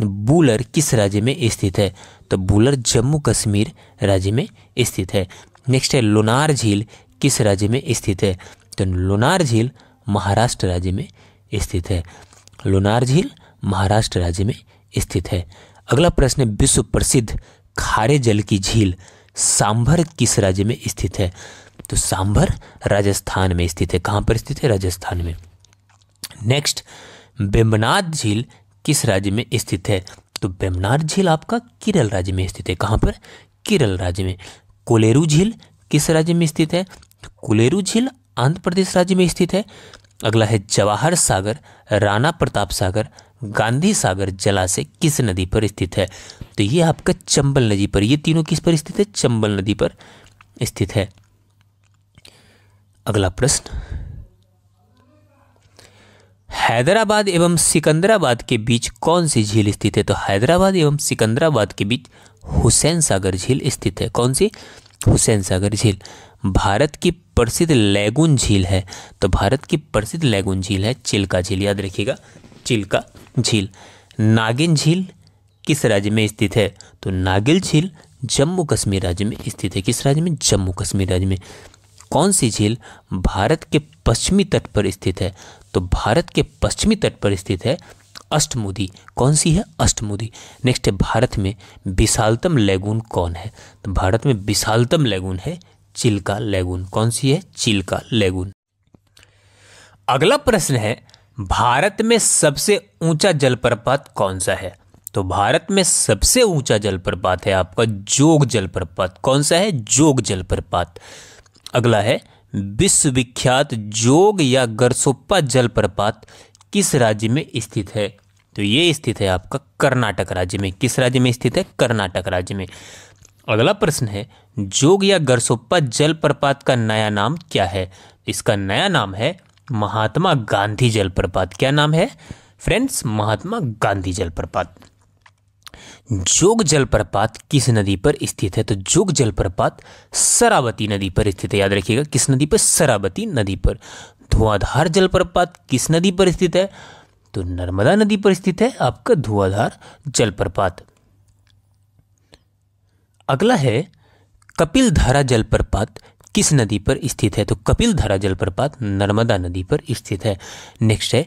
बुलर किस राज्य में स्थित है तो बुलर जम्मू कश्मीर राज्य में स्थित है नेक्स्ट है लोनार झील किस राज्य में स्थित है तो लोनार झील महाराष्ट्र राज्य में स्थित है लोनार झील महाराष्ट्र राज्य में स्थित है अगला प्रश्न विश्व प्रसिद्ध खारे जल की झील सांभर किस राज्य में स्थित है तो सांभर राजस्थान में स्थित है कहां पर स्थित है राजस्थान में नेक्स्ट बेमनाथ झील किस राज्य में स्थित है तो बेमनाथ झील आपका केरल राज्य में स्थित है कहां पर केरल राज्य में कोलेरू झील किस राज्य में स्थित है तो कोलेरू झील आंध्र प्रदेश राज्य में स्थित है अगला है जवाहर सागर राणा प्रताप सागर गांधी सागर जलाशय किस नदी पर स्थित है तो ये आपका चंबल नदी पर ये तीनों किस पर स्थित है चंबल नदी पर स्थित है अगला प्रश्न हैदराबाद एवं सिकंदराबाद के बीच कौन सी झील स्थित है तो हैदराबाद एवं सिकंदराबाद के बीच हुसैन सागर झील स्थित है कौन सी हुसैन सागर झील भारत की प्रसिद्ध लैगुन झील है तो भारत की प्रसिद्ध लैगुन झील है चिल्का झील याद रखिएगा चिल्का झील नागिन झील किस राज्य में स्थित है तो नागिल झील जम्मू कश्मीर राज्य में स्थित है किस राज्य में जम्मू कश्मीर राज्य में कौन सी झील भारत के पश्चिमी तट पर स्थित है तो भारत के पश्चिमी तट पर स्थित है अष्टमुदी कौन सी है अष्टमुदी नेक्स्ट है भारत में विशालतम लैगून कौन है तो भारत में विशालतम लैगून है चिल्का लेगुन कौन सी है चिल्का लेगुन अगला प्रश्न है भारत में सबसे ऊंचा जलप्रपात कौन सा है तो भारत में सबसे ऊंचा जलप्रपात है आपका जोग जलप्रपात कौन सा है जोग जलप्रपात अगला है विश्वविख्यात जोग या गरसोप्पा जलप्रपात किस राज्य में स्थित है तो ये स्थित है आपका कर्नाटक राज्य में किस राज्य में स्थित है कर्नाटक राज्य में अगला प्रश्न है जोग या गरसोप्पा जलप्रपात का नया नाम क्या है इसका नया नाम है महात्मा गांधी जलप्रपात क्या नाम है फ्रेंड्स महात्मा गांधी जलप्रपात जोग जलप्रपात किस नदी पर स्थित है तो जोग जलप्रपात सरावती नदी पर स्थित है याद रखिएगा किस नदी पर सरावती नदी पर धुआंधार जलप्रपात किस नदी पर स्थित है तो नर्मदा नदी पर स्थित है आपका धुआंधार जलप्रपात अगला है कपिल धारा जलप्रपात किस नदी पर स्थित है तो कपिल धारा जलप्रपात नर्मदा नदी पर स्थित है नेक्स्ट है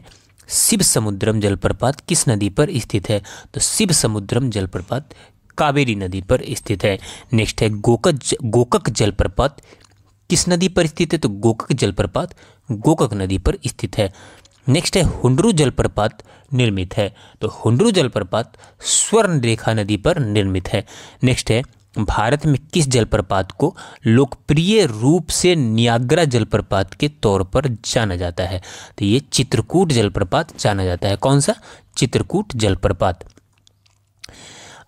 शिव समुद्रम जलप्रपात किस नदी पर स्थित है तो शिव समुद्रम जलप्रपात कावेरी नदी पर स्थित है नेक्स्ट है गोकक ज, गोकक जलप्रपात किस नदी पर स्थित है तो गोकक जलप्रपात गोकक नदी पर स्थित है नेक्स्ट है हुंडरू जलप्रपात निर्मित है तो हुंडरू जलप्रपात स्वर्ण रेखा नदी पर निर्मित है नेक्स्ट है भारत में किस जलप्रपात को लोकप्रिय रूप से नियाग्रा जलप्रपात के तौर पर जाना जाता है तो ये चित्रकूट जलप्रपात जाना जाता है कौन सा चित्रकूट जलप्रपात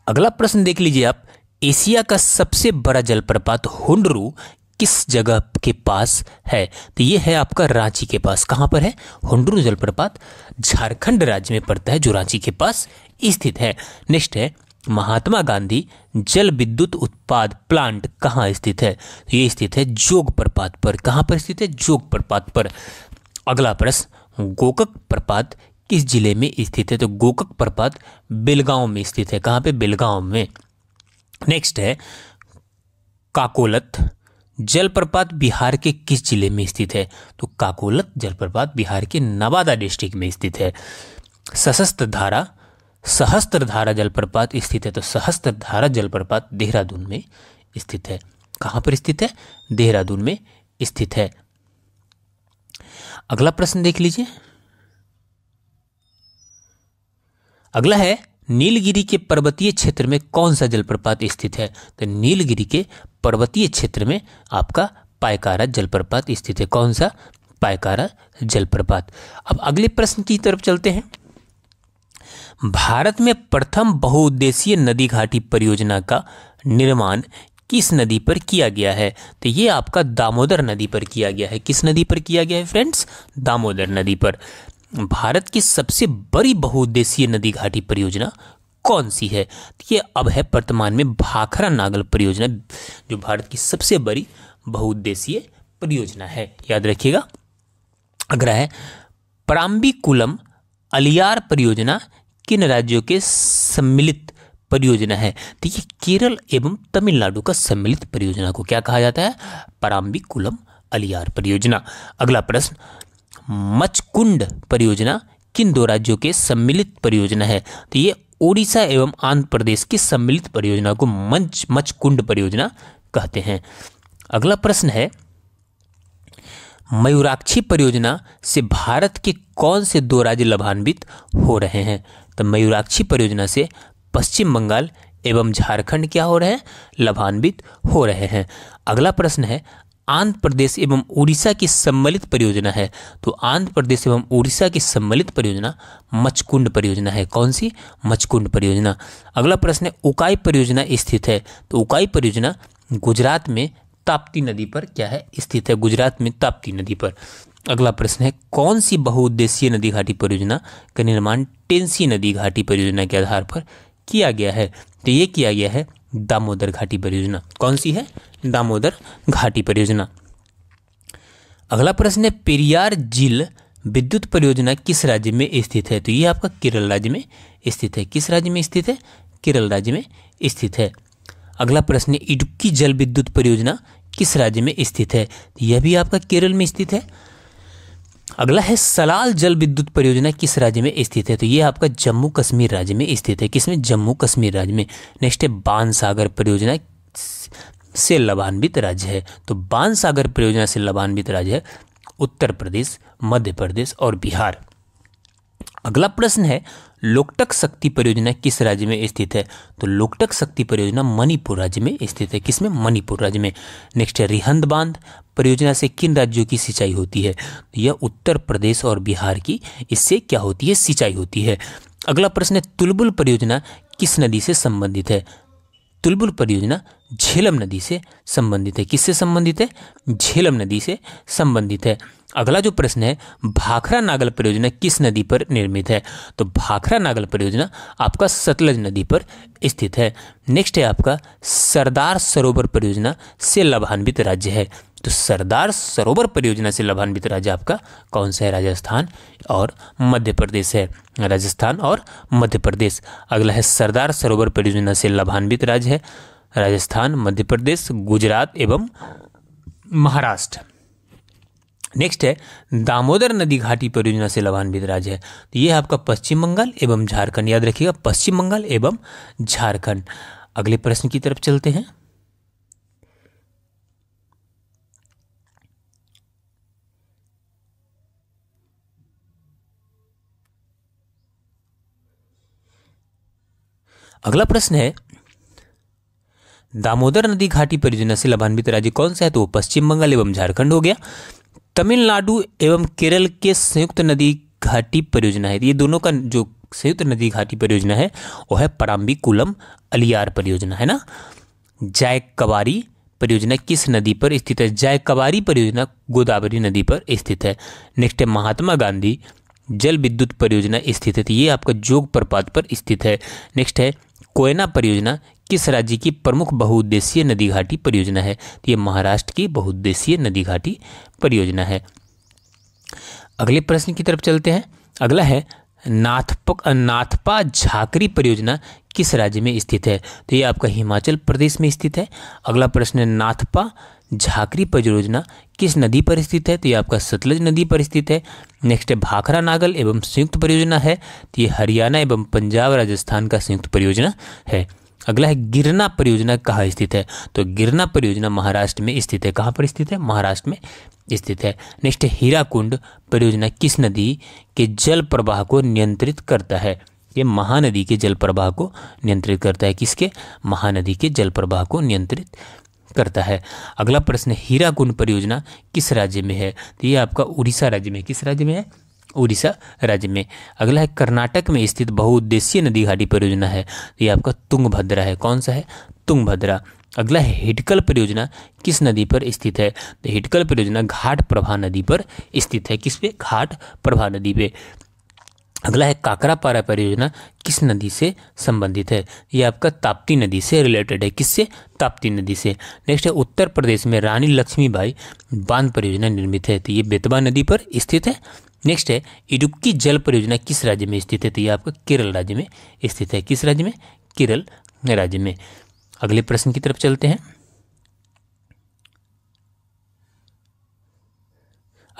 अगला प्रश्न देख लीजिए आप एशिया का सबसे बड़ा जलप्रपात हुंडरू किस जगह के पास है तो ये है आपका रांची के पास कहाँ पर है हुंडरू जलप्रपात झारखंड राज्य में पड़ता है जो रांची के पास स्थित है नेक्स्ट है महात्मा गांधी जल विद्युत उत्पाद प्लांट कहाँ स्थित है तो ये स्थित है जोग प्रपात पर कहाँ पर स्थित है जोग प्रपात पर अगला प्रश्न गोकक प्रपात किस जिले में स्थित है तो गोकक प्रपात बेलगांव में स्थित है कहाँ पे बेलगांव में नेक्स्ट है काकोलत जलप्रपात बिहार के किस जिले में स्थित है तो काकोलत जलप्रपात बिहार के नवादा डिस्ट्रिक्ट में स्थित है सशस्त्र धारा सहस्त्रधारा जलप्रपात स्थित है तो सहस्त्रधारा जलप्रपात देहरादून में स्थित है कहां पर स्थित है देहरादून में स्थित है अगला प्रश्न देख लीजिए अगला है नीलगिरी के पर्वतीय क्षेत्र में कौन सा जलप्रपात स्थित है तो नीलगिरी के पर्वतीय क्षेत्र में आपका पायकारा जलप्रपात स्थित है कौन सा पायकारा जलप्रपात अब अगले प्रश्न की तरफ चलते हैं भारत में प्रथम बहुउद्देशीय नदी घाटी परियोजना का निर्माण किस नदी पर किया गया है तो ये आपका दामोदर नदी पर किया गया है किस नदी पर किया गया है फ्रेंड्स दामोदर नदी पर भारत की सबसे बड़ी बहुउद्देशीय नदी घाटी परियोजना कौन सी है तो ये अब है वर्तमान में भाखरा नागल परियोजना जो भारत की सबसे बड़ी बहुउद्देशीय परियोजना है याद रखिएगा अगला है पराम्बिकुलम अलियार परियोजना किन राज्यों के सम्मिलित परियोजना है तो ये केरल एवं तमिलनाडु का सम्मिलित परियोजना को क्या कहा जाता है पराम्बिकुलम अलियार परियोजना अगला प्रश्न मचकुंड परियोजना किन दो राज्यों के सम्मिलित परियोजना है तो ये ओडिशा एवं आंध्र प्रदेश की सम्मिलित परियोजना को मंच मचकुंड परियोजना कहते हैं अगला प्रश्न है मयूराक्षी परियोजना से भारत के कौन से दो राज्य लाभान्वित हो रहे हैं तो मयूराक्षी परियोजना से पश्चिम बंगाल एवं झारखंड क्या हो रहे हैं लाभान्वित हो रहे हैं अगला प्रश्न है आंध्र प्रदेश एवं उड़ीसा की सम्मिलित परियोजना है तो आंध्र प्रदेश एवं उड़ीसा की सम्मिलित परियोजना मचकुंड परियोजना है कौन सी मचकुंड परियोजना अगला प्रश्न है उकाई परियोजना स्थित है तो उकाई परियोजना गुजरात में ताप्ती नदी पर क्या है स्थित है गुजरात में ताप्ती नदी पर अगला प्रश्न है कौन सी बहुउद्देशीय नदी घाटी परियोजना का निर्माण टेंसी नदी घाटी परियोजना के आधार पर किया गया है तो ये किया गया है दामोदर घाटी परियोजना कौन सी है दामोदर घाटी परियोजना अगला प्रश्न है पेरियार झील विद्युत परियोजना किस राज्य में स्थित है तो ये आपका केरल राज्य में स्थित है किस राज्य में स्थित है केरल राज्य में स्थित है अगला प्रश्न है इडुक्की जल विद्युत परियोजना किस राज्य में स्थित है यह भी आपका केरल में स्थित है अगला है सलाल जल विद्युत परियोजना किस राज्य में स्थित है तो ये आपका जम्मू कश्मीर राज्य में स्थित है किसमें जम्मू कश्मीर राज्य में नेक्स्ट है बान सागर परियोजना से लाभान्वित राज्य है तो बान सागर परियोजना से लाभान्वित राज्य है उत्तर प्रदेश मध्य प्रदेश और बिहार अगला प्रश्न है लोकटक शक्ति परियोजना किस राज्य में स्थित है तो लोकटक शक्ति परियोजना मणिपुर राज्य में स्थित है किसमें मणिपुर राज्य में नेक्स्ट है रिहंद बांध परियोजना से किन राज्यों की सिंचाई होती है तो यह उत्तर प्रदेश और बिहार की इससे क्या होती है सिंचाई होती है अगला प्रश्न है तुलबुल परियोजना किस नदी से संबंधित है तुलबुल परियोजना झेलम नदी से संबंधित है किससे संबंधित है झेलम नदी से संबंधित है अगला जो प्रश्न है भाखरा नागल परियोजना किस नदी पर निर्मित है तो भाखरा नागल परियोजना आपका सतलज नदी पर स्थित है नेक्स्ट है आपका सरदार सरोवर परियोजना से लाभान्वित राज्य है तो सरदार सरोवर परियोजना से लाभान्वित राज्य आपका कौन सा है राजस्थान और मध्य प्रदेश है राजस्थान और मध्य प्रदेश अगला है सरदार सरोवर परियोजना से लाभान्वित राज्य है राजस्थान मध्य प्रदेश गुजरात एवं महाराष्ट्र नेक्स्ट है दामोदर नदी घाटी परियोजना से लाभान्वित राज्य है तो ये आपका पश्चिम बंगाल एवं झारखंड याद रखिएगा पश्चिम बंगाल एवं झारखंड अगले प्रश्न की तरफ चलते हैं अगला प्रश्न है दामोदर नदी घाटी परियोजना से लाभान्वित राज्य कौन सा है तो वो पश्चिम बंगाल एवं झारखंड हो गया तमिलनाडु एवं केरल के संयुक्त नदी घाटी परियोजना है ये दोनों का जो संयुक्त नदी घाटी परियोजना है वो है पराम्बिकुलम अलियार परियोजना है ना जय कवारी परियोजना किस नदी पर स्थित है जय कवारी परियोजना गोदावरी नदी पर स्थित है नेक्स्ट है महात्मा गांधी जल विद्युत परियोजना स्थित है तो ये आपका जोग प्रपात पर स्थित है नेक्स्ट है कोयना परियोजना किस राज्य की प्रमुख बहुउद्देशीय नदी घाटी परियोजना है तो ये महाराष्ट्र की बहुउद्देशीय नदी घाटी परियोजना है अगले प्रश्न की तरफ चलते हैं अगला है नाथपक नाथपा झाकरी परियोजना किस राज्य में स्थित है तो ये आपका हिमाचल प्रदेश में स्थित है अगला प्रश्न है नाथपा झाकरी परियोजना किस नदी पर स्थित है तो ये आपका सतलज नदी पर स्थित है नेक्स्ट है भाखरा नागल एवं संयुक्त परियोजना है तो ये हरियाणा एवं पंजाब राजस्थान का संयुक्त परियोजना है अगला है गिरना परियोजना कहाँ स्थित है तो गिरना परियोजना महाराष्ट्र में स्थित है कहाँ पर स्थित है महाराष्ट्र में स्थित है नेक्स्ट हीराकुंड परियोजना किस नदी के जल प्रवाह को नियंत्रित करता है ये महानदी के जल प्रवाह को नियंत्रित करता है किसके महानदी के जल प्रवाह को नियंत्रित करता है अगला प्रश्न हीराकुंड परियोजना किस राज्य में है तो ये आपका उड़ीसा राज्य में किस राज्य में है उड़ीसा राज्य में अगला है कर्नाटक में स्थित बहुउद्देशीय नदी घाटी परियोजना है तो ये आपका तुंगभद्रा है कौन सा है तुंगभद्रा अगला है हिटकल परियोजना किस नदी पर स्थित है तो हिटकल परियोजना घाट प्रभा नदी पर स्थित है किस पे घाट प्रभा नदी पे अगला है काकरापारा परियोजना किस नदी से संबंधित है ये आपका ताप्ती नदी से रिलेटेड है किससे ताप्ती नदी से नेक्स्ट है उत्तर प्रदेश में रानी लक्ष्मीबाई बांध परियोजना निर्मित है तो ये बेतवा नदी पर स्थित है नेक्स्ट है इडुक्की जल परियोजना किस राज्य में स्थित है तो ये आपका केरल राज्य में स्थित है किस राज्य में केरल राज्य में अगले प्रश्न की तरफ चलते हैं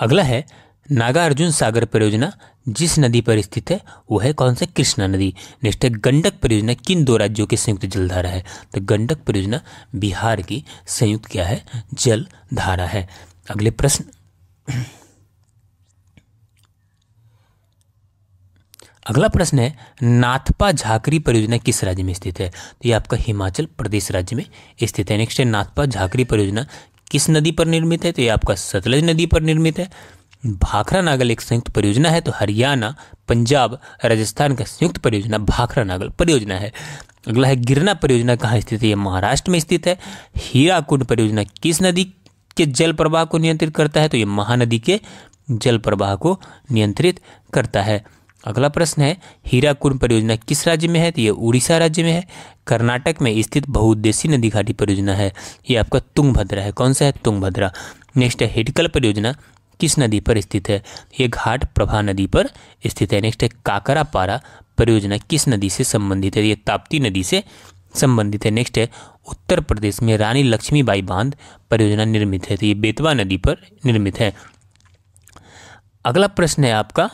अगला है नागार्जुन सागर परियोजना जिस नदी पर स्थित है वो है कौन सा कृष्णा नदी नेक्स्ट है गंडक परियोजना किन दो राज्यों की संयुक्त जलधारा है तो गंडक परियोजना बिहार की संयुक्त क्या है जलधारा है अगले प्रश्न अगला प्रश्न है नाथपा झाकरी परियोजना किस राज्य में स्थित है तो ये आपका हिमाचल प्रदेश राज्य में स्थित है नेक्स्ट है नाथपा झाकरी परियोजना किस नदी पर निर्मित है तो ये आपका सतलज नदी पर निर्मित है भाखरा नागल एक संयुक्त परियोजना है तो हरियाणा पंजाब राजस्थान का संयुक्त परियोजना भाखरा नागल परियोजना है अगला है गिरना परियोजना कहाँ स्थित है ये महाराष्ट्र में स्थित है हीराकुंड परियोजना किस नदी के जल प्रवाह को नियंत्रित करता है तो ये महानदी के जल प्रवाह को नियंत्रित करता है अगला प्रश्न है हीराकुंड परियोजना किस राज्य में है तो यह उड़ीसा राज्य में है कर्नाटक में स्थित बहुउद्देशीय नदी घाटी परियोजना है ये आपका तुंगभद्रा है कौन सा है तुंगभद्रा नेक्स्ट है हिडकल परियोजना किस नदी पर स्थित है ये घाट प्रभा नदी पर स्थित है नेक्स्ट है काकरापारा परियोजना किस नदी से संबंधित है ये ताप्ती नदी से संबंधित है नेक्स्ट है उत्तर प्रदेश में रानी लक्ष्मीबाई बांध परियोजना निर्मित है तो ये बेतवा नदी पर निर्मित है अगला प्रश्न है आपका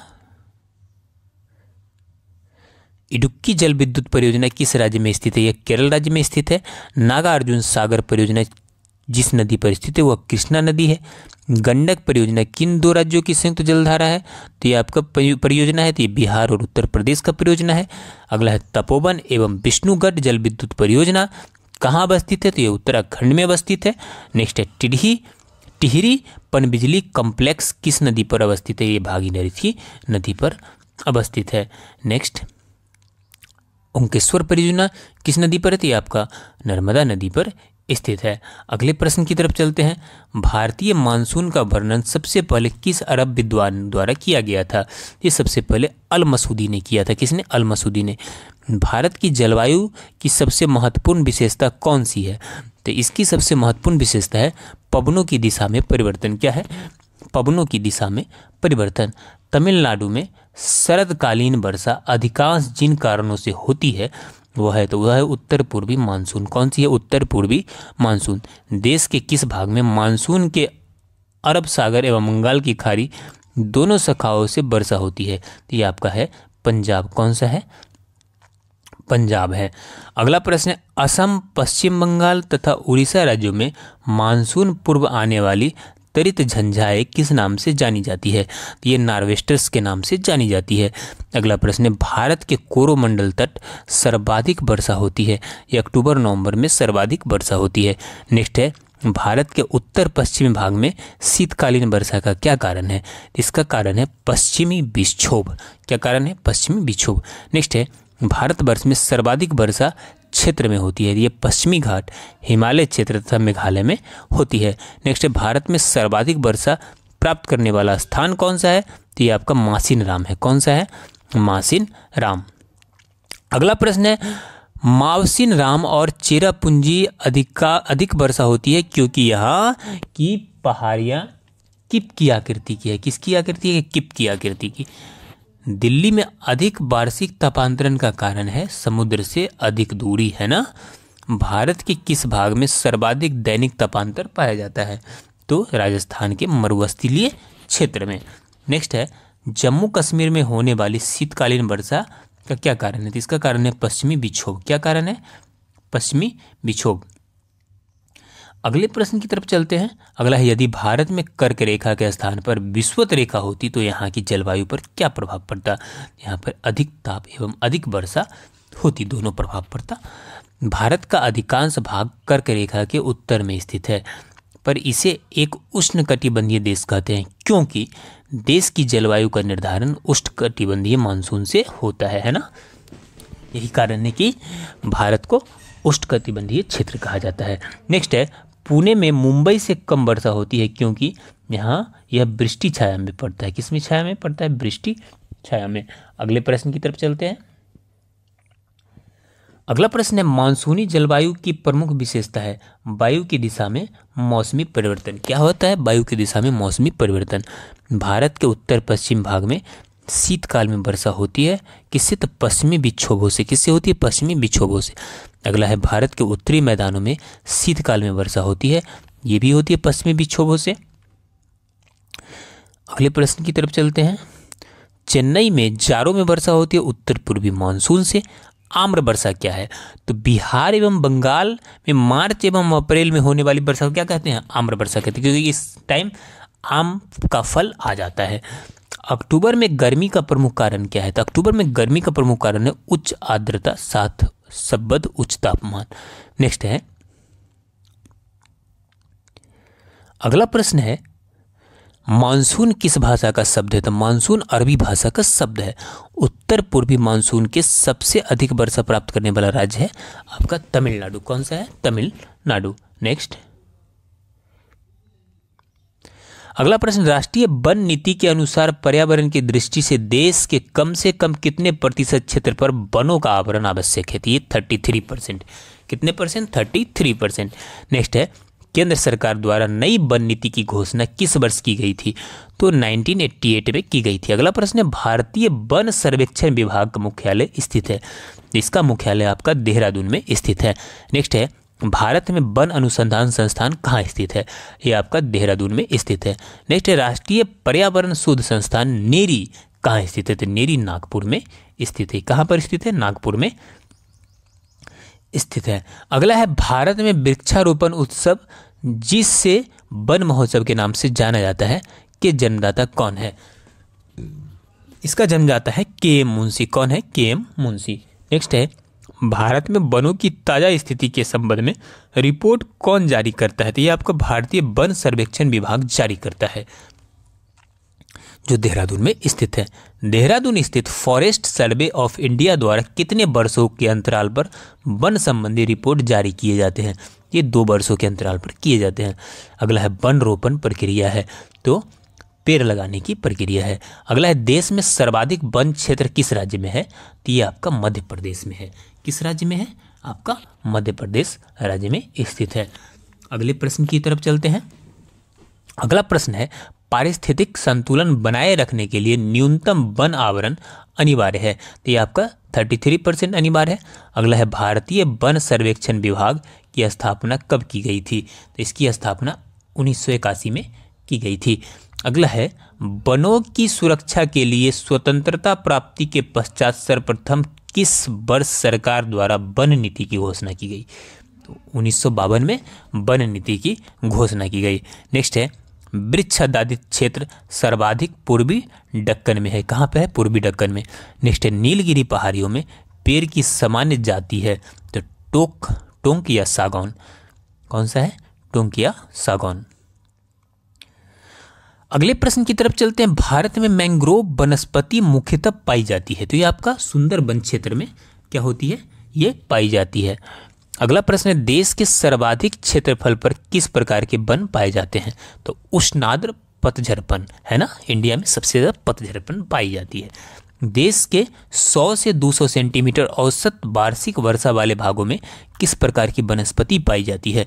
इडुक्की जल विद्युत परियोजना किस राज्य में स्थित है यह केरल राज्य में स्थित है नागार्जुन सागर परियोजना जिस नदी पर स्थित है वह कृष्णा नदी है गंडक परियोजना किन दो राज्यों की संयुक्त जलधारा है तो ये आपका परियोजना है तो ये बिहार और उत्तर प्रदेश का परियोजना है अगला है तपोवन एवं विष्णुगढ़ जल विद्युत परियोजना कहाँ अवस्थित है तो ये उत्तराखंड में अवस्थित है नेक्स्ट है टिढ़ी टिहरी पनबिजली कॉम्प्लेक्स किस नदी पर अवस्थित है ये भागीरथी नदी पर अवस्थित है नेक्स्ट ओंकेश्वर परियोजना किस नदी पर थी तो आपका नर्मदा नदी पर स्थित है अगले प्रश्न की तरफ चलते हैं भारतीय मानसून का वर्णन सबसे पहले किस अरब विद्वान द्वारा किया गया था ये सबसे पहले अल मसूदी ने किया था किसने अल मसूदी ने भारत की जलवायु की सबसे महत्वपूर्ण विशेषता कौन सी है तो इसकी सबसे महत्वपूर्ण विशेषता है पवनों की दिशा में परिवर्तन क्या है पवनों की दिशा में परिवर्तन तमिलनाडु में शरदकालीन वर्षा अधिकांश जिन कारणों से होती है वह है तो वह है उत्तर पूर्वी मानसून कौन सी है उत्तर पूर्वी मानसून देश के किस भाग में मानसून के अरब सागर एवं बंगाल की खाड़ी दोनों शाखाओं से वर्षा होती है तो ये आपका है पंजाब कौन सा है पंजाब है अगला प्रश्न असम पश्चिम बंगाल तथा उड़ीसा राज्यों में मानसून पूर्व आने वाली उत्तरित झंझाए किस नाम से जानी जाती है तो ये नार्वेस्टर्स के नाम से जानी जाती है अगला प्रश्न है भारत के कोरोमंडल तट सर्वाधिक वर्षा होती है ये अक्टूबर नवंबर में सर्वाधिक वर्षा होती है नेक्स्ट है भारत के उत्तर पश्चिमी भाग में शीतकालीन वर्षा का क्या कारण है इसका कारण है पश्चिमी विक्षोभ क्या कारण है पश्चिमी विक्षोभ नेक्स्ट है भारतवर्ष में सर्वाधिक वर्षा क्षेत्र में होती है ये पश्चिमी घाट हिमालय क्षेत्र तथा मेघालय में होती है नेक्स्ट है भारत में सर्वाधिक वर्षा प्राप्त करने वाला स्थान कौन सा है तो ये आपका मासिन राम है कौन सा है मासिन राम अगला प्रश्न है मावसिन राम और चेरापूंजी अधिका अधिक वर्षा होती है क्योंकि यहाँ की पहाड़ियाँ किप की आकृति की है किसकी आकृति है किप की आकृति की दिल्ली में अधिक वार्षिक तापांतरण का कारण है समुद्र से अधिक दूरी है ना भारत के किस भाग में सर्वाधिक दैनिक तापांतर पाया जाता है तो राजस्थान के मरुस्थलीय क्षेत्र में नेक्स्ट है जम्मू कश्मीर में होने वाली शीतकालीन वर्षा का क्या कारण है तो इसका कारण है पश्चिमी विक्षोभ क्या कारण है पश्चिमी विक्षोभ अगले प्रश्न की तरफ चलते हैं अगला है यदि भारत में कर्क रेखा के स्थान पर विश्वत रेखा होती तो यहाँ की जलवायु पर क्या प्रभाव पड़ता यहाँ पर अधिक ताप एवं अधिक वर्षा होती दोनों प्रभाव पड़ता भारत का अधिकांश भाग कर्क रेखा के उत्तर में स्थित है पर इसे एक उष्ण कटिबंधीय देश कहते हैं क्योंकि देश की जलवायु का निर्धारण उष्ण कटिबंधीय मानसून से होता है है ना यही कारण है कि भारत को उष्ण कटिबंधीय क्षेत्र कहा जाता है नेक्स्ट है पुणे में मुंबई से कम वर्षा होती है क्योंकि यहाँ यह वृष्टि छाया में पड़ता है किसमें छाया में पड़ता है वृष्टि छाया में अगले प्रश्न की तरफ चलते हैं अगला प्रश्न है मानसूनी जलवायु की प्रमुख विशेषता है वायु की दिशा में मौसमी परिवर्तन क्या होता है वायु की दिशा में मौसमी परिवर्तन भारत के उत्तर पश्चिम भाग में शीतकाल में वर्षा होती है किससे तो पश्चिमी विक्षोभों से किससे होती है पश्चिमी विक्षोभों से अगला है भारत के उत्तरी मैदानों में शीतकाल में वर्षा होती है ये भी होती है पश्चिमी विक्षोभों से अगले प्रश्न की तरफ चलते हैं चेन्नई में जारो में वर्षा होती है उत्तर पूर्वी मानसून से आम्र वर्षा क्या है तो बिहार एवं बंगाल में मार्च एवं अप्रैल में होने वाली वर्षा क्या कहते हैं आम्र वर्षा कहते हैं क्योंकि इस टाइम आम का फल आ जाता है अक्टूबर में गर्मी का प्रमुख कारण क्या है तो अक्टूबर में गर्मी का प्रमुख कारण है उच्च आर्द्रता साथ सबद उच्च तापमान नेक्स्ट है अगला प्रश्न है मानसून किस भाषा का शब्द है तो मानसून अरबी भाषा का शब्द है उत्तर पूर्वी मानसून के सबसे अधिक वर्षा प्राप्त करने वाला राज्य है आपका तमिलनाडु कौन सा है तमिलनाडु नेक्स्ट अगला प्रश्न राष्ट्रीय वन नीति के अनुसार पर्यावरण की दृष्टि से देश के कम से कम कितने प्रतिशत क्षेत्र पर वनों का आवरण आवश्यक है तो ये थर्टी थ्री परसेंट कितने percent thirty three percent next है केंद्र सरकार द्वारा नई वन नीति की घोषणा किस वर्ष की गई थी तो 1988 में की गई थी अगला प्रश्न है भारतीय वन सर्वेक्षण विभाग का मुख्यालय स्थित है इसका मुख्यालय आपका देहरादून में स्थित है नेक्स्ट है भारत में वन अनुसंधान संस्थान कहाँ स्थित है ये आपका देहरादून में स्थित है नेक्स्ट है राष्ट्रीय पर्यावरण शोध संस्थान नेरी कहाँ स्थित है तो नेरी नागपुर में स्थित है कहाँ पर स्थित है नागपुर में स्थित है अगला है भारत में वृक्षारोपण उत्सव जिससे वन महोत्सव के नाम से जाना जाता है कि जन्मदाता कौन है इसका जन्मदाता है के एम मुंशी कौन है के एम मुंशी नेक्स्ट है भारत में वनों की ताज़ा स्थिति के संबंध में रिपोर्ट कौन जारी करता है तो ये आपको भारतीय वन सर्वेक्षण विभाग जारी करता है जो देहरादून में स्थित है देहरादून स्थित फॉरेस्ट सर्वे ऑफ इंडिया द्वारा कितने वर्षों के अंतराल पर वन संबंधी रिपोर्ट जारी किए जाते हैं ये दो वर्षों के अंतराल पर किए जाते हैं अगला है वन रोपण प्रक्रिया है तो पेड़ लगाने की प्रक्रिया है अगला है देश में सर्वाधिक वन क्षेत्र किस राज्य में है तो ये आपका मध्य प्रदेश में है किस राज्य में है आपका मध्य प्रदेश राज्य में स्थित है अगले प्रश्न की तरफ चलते हैं अगला प्रश्न है पारिस्थितिक संतुलन बनाए रखने के लिए न्यूनतम वन आवरण अनिवार्य है तो ये आपका 33 परसेंट अनिवार्य है अगला है भारतीय वन सर्वेक्षण विभाग की स्थापना कब की गई थी तो इसकी स्थापना उन्नीस में की गई थी अगला है वनों की सुरक्षा के लिए स्वतंत्रता प्राप्ति के पश्चात सर्वप्रथम किस वर्ष सरकार द्वारा वन नीति की घोषणा की गई तो उन्नीस में वन नीति की घोषणा की गई नेक्स्ट है वृक्ष आधारित क्षेत्र सर्वाधिक पूर्वी डक्कन में है कहाँ पर है पूर्वी डक्कन में नेक्स्ट है नीलगिरी पहाड़ियों में पेड़ की सामान्य जाति है तो टोक टोंक या सागौन कौन सा है टोंक या सागौन अगले प्रश्न की तरफ चलते हैं भारत में मैंग्रोव वनस्पति मुख्यतः पाई जाती है तो ये आपका सुंदर वन क्षेत्र में क्या होती है ये पाई जाती है अगला प्रश्न है देश के सर्वाधिक क्षेत्रफल पर किस प्रकार के वन पाए जाते हैं तो उष्णाद्र पतझरपन है ना इंडिया में सबसे ज़्यादा पतझरपन पाई जाती है देश के 100 से 200 सेंटीमीटर औसत वार्षिक वर्षा वाले भागों में किस प्रकार की वनस्पति पाई जाती है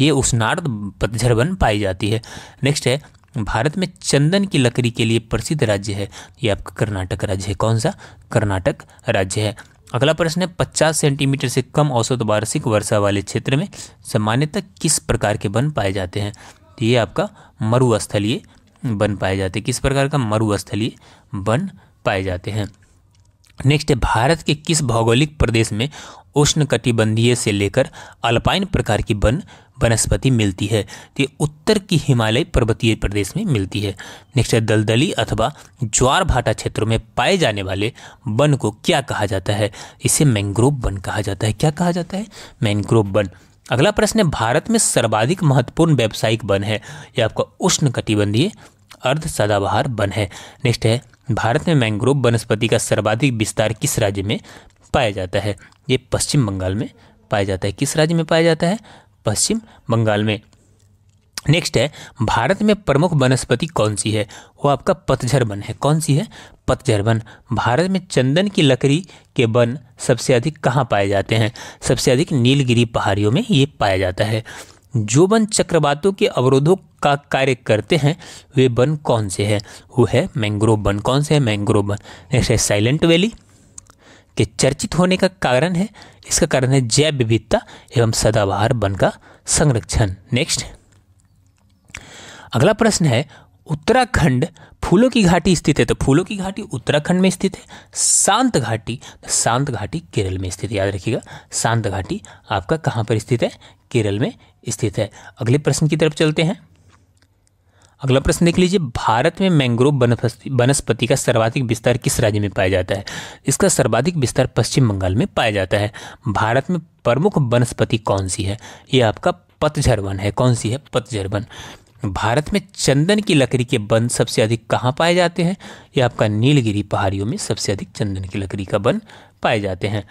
ये उष्णार्ध पतझर वन पाई जाती है नेक्स्ट है भारत में चंदन की लकड़ी के लिए प्रसिद्ध राज्य है ये आपका कर्नाटक राज्य है कौन सा कर्नाटक राज्य है अगला प्रश्न है पचास सेंटीमीटर से कम औसत वार्षिक वर्षा वाले क्षेत्र में सामान्यतः किस प्रकार के वन पाए जाते हैं तो ये आपका मरुस्थलीय वन पाए जाते हैं किस प्रकार का मरुस्थलीय वन पाए जाते हैं नेक्स्ट है भारत के किस भौगोलिक प्रदेश में उष्ण कटिबंधीय से लेकर अल्पाइन प्रकार की वन वनस्पति मिलती है तो उत्तर की हिमालय पर्वतीय प्रदेश में मिलती है नेक्स्ट है दलदली अथवा ज्वार भाटा क्षेत्रों में पाए जाने वाले वन को क्या कहा जाता है इसे मैंग्रोव वन कहा जाता है क्या कहा जाता है मैंग्रोव वन अगला प्रश्न है भारत में सर्वाधिक महत्वपूर्ण व्यावसायिक वन है यह आपका उष्ण कटिबंधीय अर्ध सदाबहार वन है नेक्स्ट है भारत में मैंग्रोव वनस्पति का सर्वाधिक विस्तार किस राज्य में पाया जाता है ये पश्चिम बंगाल में पाया जाता है किस राज्य में पाया जाता है पश्चिम बंगाल में नेक्स्ट है भारत में प्रमुख वनस्पति कौन सी है वो आपका पतझर वन है कौन सी है पतझर वन भारत में चंदन की लकड़ी के वन सबसे अधिक कहाँ पाए जाते हैं सबसे अधिक नीलगिरी पहाड़ियों में ये पाया जाता है जो वन चक्रवातों के अवरोधों का कार्य करते हैं वे वन कौन से हैं वो है मैंग्रोव वन कौन से हैं मैंग्रोव वन नेक्स्ट है साइलेंट वैली के चर्चित होने का कारण है इसका कारण है जैव विविधता एवं सदाबहार वन का संरक्षण नेक्स्ट अगला प्रश्न है उत्तराखंड फूलों की घाटी स्थित है तो फूलों की घाटी उत्तराखंड में स्थित है शांत घाटी तो शांत घाटी केरल में स्थित है याद रखिएगा शांत घाटी आपका कहाँ पर स्थित है केरल में स्थित है अगले प्रश्न की तरफ चलते हैं अगला प्रश्न देख लीजिए भारत में मैंग्रोव वनस्पति का सर्वाधिक विस्तार किस राज्य में पाया जाता है इसका सर्वाधिक विस्तार पश्चिम बंगाल में पाया जाता है भारत में प्रमुख वनस्पति कौन सी है ये आपका पतझर वन है कौन सी है पतझर वन भारत में चंदन की लकड़ी के बन सबसे अधिक कहाँ पाए जाते हैं यह आपका नीलगिरी पहाड़ियों में सबसे अधिक चंदन की लकड़ी का बन पाए जाते हैं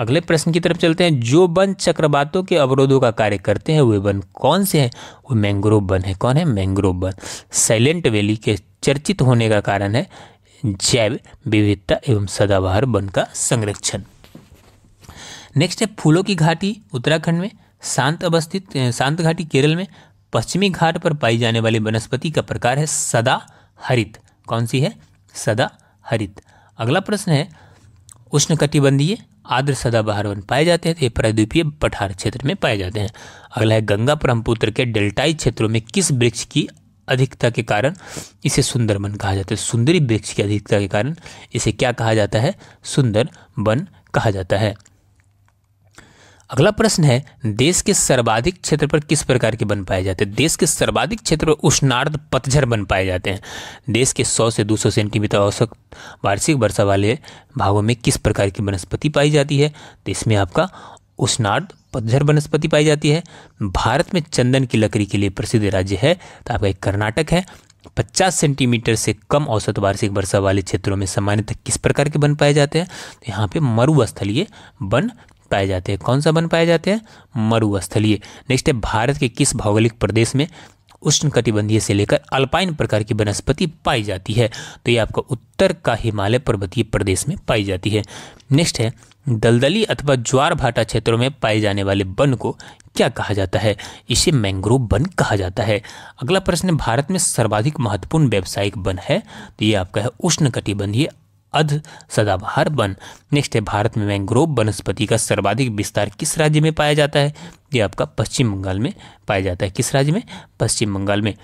अगले प्रश्न की तरफ चलते हैं जो वन चक्रवातों के अवरोधों का कार्य करते हैं वे वन कौन से हैं वो मैंग्रोव वन है कौन है मैंग्रोव वन साइलेंट वैली के चर्चित होने का कारण है जैव विविधता एवं सदाबहार वन का संरक्षण नेक्स्ट है फूलों की घाटी उत्तराखंड में शांत अवस्थित शांत घाटी केरल में पश्चिमी घाट पर पाई जाने वाली वनस्पति का प्रकार है सदा हरित कौन सी है सदा हरित अगला प्रश्न है उष्ण कटिबंधीय आर्द्र सदाबहार वन पाए जाते हैं तो ये प्रद्वीपीय पठार क्षेत्र में पाए जाते हैं अगला है गंगा ब्रह्मपुत्र के डेल्टाई क्षेत्रों में किस वृक्ष की अधिकता के कारण इसे सुंदर वन कहा जाता है सुंदरी वृक्ष की अधिकता के कारण इसे क्या कहा जाता है सुंदर वन कहा जाता है अगला प्रश्न है देश के सर्वाधिक क्षेत्र पर किस प्रकार के बन पाए जाते हैं देश के सर्वाधिक क्षेत्र पर उष्णार्ध पतझर बन पाए जाते हैं देश के 100 से 200 सेंटीमीटर औसत वार्षिक वर्षा वाले भागों में किस प्रकार की वनस्पति पाई जाती है तो इसमें आपका उष्णार्ध पतझर वनस्पति पाई जाती है भारत में चंदन की लकड़ी के लिए प्रसिद्ध राज्य है तो आपका एक कर्नाटक है 50 सेंटीमीटर से कम औसत वार्षिक वर्षा वाले क्षेत्रों में सामान्यतः किस प्रकार के बन पाए जाते हैं तो यहाँ पे मरुस्थलीय बन पाए जाते हैं कौन सा वन पाए जाते हैं मरुस्थलीय नेक्स्ट है भारत के किस भौगोलिक प्रदेश में उष्ण कटिबंधीय से लेकर अल्पाइन प्रकार की वनस्पति पाई जाती है तो ये आपका उत्तर का हिमालय पर्वतीय प्रदेश में पाई जाती है नेक्स्ट है दलदली अथवा ज्वार भाटा क्षेत्रों में पाए जाने वाले वन को क्या कहा जाता है इसे मैंग्रोव वन कहा जाता है अगला प्रश्न भारत में सर्वाधिक महत्वपूर्ण व्यावसायिक वन है तो ये आपका है उष्ण कटिबंधीय अध सदाबहार वन नेक्स्ट है भारत में मैंग्रोव वनस्पति का सर्वाधिक विस्तार किस राज्य में पाया जाता है ये आपका पश्चिम बंगाल में पाया जाता है किस राज्य में पश्चिम बंगाल में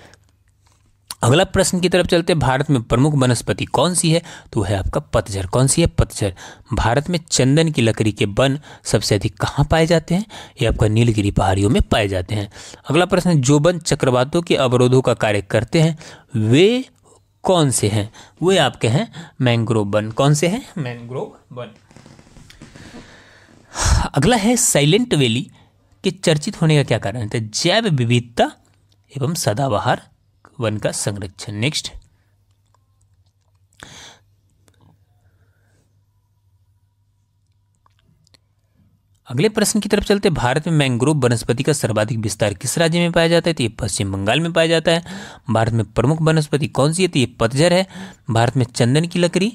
अगला प्रश्न की तरफ चलते हैं भारत में प्रमुख वनस्पति कौन सी है तो है आपका पतझर कौन सी है पतझर भारत में चंदन की लकड़ी के वन सबसे अधिक कहाँ पाए जाते हैं ये आपका नीलगिरी पहाड़ियों में पाए जाते हैं अगला प्रश्न जो वन चक्रवातों के अवरोधों का कार्य करते हैं वे कौन से हैं वे आपके हैं मैंग्रोव वन कौन से हैं मैंग्रोव वन अगला है साइलेंट वैली के चर्चित होने का क्या कारण है जैव विविधता एवं सदाबहार वन का संरक्षण नेक्स्ट अगले प्रश्न की तरफ चलते भारत में मैंग्रोव वनस्पति का सर्वाधिक विस्तार किस राज्य में पाया जाता है तो ये पश्चिम बंगाल में पाया जाता है भारत में प्रमुख वनस्पति कौन सी है तो ये पतझर है भारत में चंदन की लकड़ी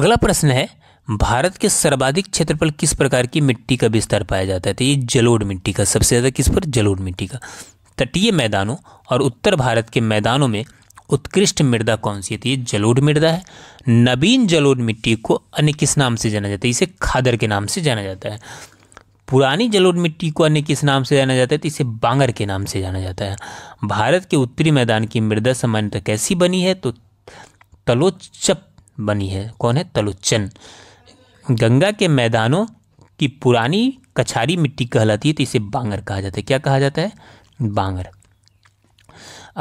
अगला प्रश्न है भारत के सर्वाधिक क्षेत्रफल किस प्रकार की मिट्टी का विस्तार पाया जाता है तो ये जलोढ़ मिट्टी का सबसे ज़्यादा किस पर जलोढ़ मिट्टी का तटीय मैदानों और उत्तर भारत के मैदानों में उत्कृष्ट मृदा कौन सी है तो जलोढ़ मृदा है नवीन जलोढ़ मिट्टी को अन्य किस नाम से जाना जाता है इसे खादर के नाम से जाना जाता है पुरानी जलोढ़ मिट्टी को अन्य किस नाम से जाना जाता है तो इसे बांगर के नाम से जाना जाता है भारत के उत्तरी मैदान की मृदा सामान्यतः कैसी बनी है तो तलोचप बनी है कौन है तलोचन गंगा के मैदानों की पुरानी कछारी मिट्टी कहलाती है तो इसे बांगर कहा जाता है क्या कहा जाता है बांगर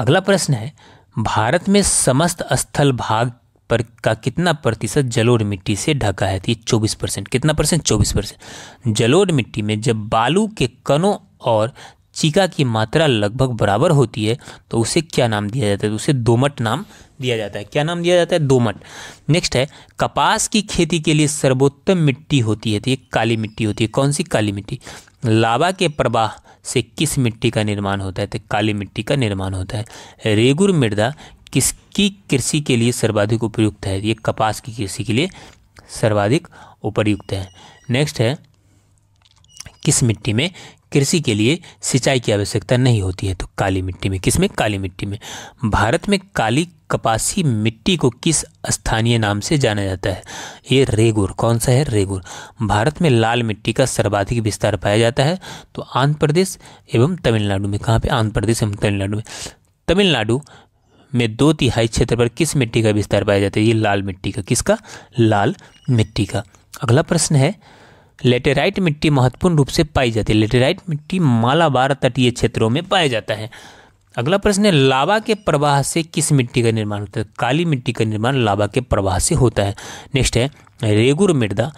अगला प्रश्न है भारत में समस्त स्थल भाग पर का कितना प्रतिशत जलोढ़ मिट्टी से ढका है थी तो चौबीस परसेंट कितना परसेंट चौबीस परसेंट जलोढ़ मिट्टी में जब बालू के कणों और चीका की मात्रा लगभग बराबर होती है तो उसे क्या नाम दिया जाता है तो उसे दोमट नाम दिया जाता है क्या नाम दिया जाता है दोमट नेक्स्ट है कपास की खेती के लिए सर्वोत्तम मिट्टी होती है तो ये काली मिट्टी होती है कौन सी काली मिट्टी लावा के प्रवाह से किस मिट्टी का निर्माण होता है तो काली मिट्टी का निर्माण होता है रेगुर मृदा किसकी कृषि के लिए सर्वाधिक उपयुक्त है ये कपास की कृषि के लिए सर्वाधिक उपयुक्त है नेक्स्ट है किस मिट्टी में कृषि के लिए सिंचाई की आवश्यकता नहीं होती है तो काली मिट्टी में किस में काली मिट्टी में भारत में काली कपासी मिट्टी को किस स्थानीय नाम से जाना जाता है ये रेगुर कौन सा है रेगुर भारत में लाल मिट्टी का सर्वाधिक विस्तार पाया जाता है तो आंध्र प्रदेश एवं तमिलनाडु में कहाँ पे आंध्र प्रदेश एवं तमिलनाडु में तमिलनाडु में दो तिहाई क्षेत्र पर किस मिट्टी का विस्तार पाया जाता है ये लाल मिट्टी का किसका लाल मिट्टी का अगला प्रश्न है लेटेराइट मिट्टी महत्वपूर्ण रूप से पाई जाती है लेटेराइट मिट्टी मालाबार तटीय क्षेत्रों में पाया जाता है अगला प्रश्न है लावा के प्रवाह से किस मिट्टी का निर्माण होता है काली मिट्टी का निर्माण लावा के प्रवाह से होता है नेक्स्ट है रेगुर मृदा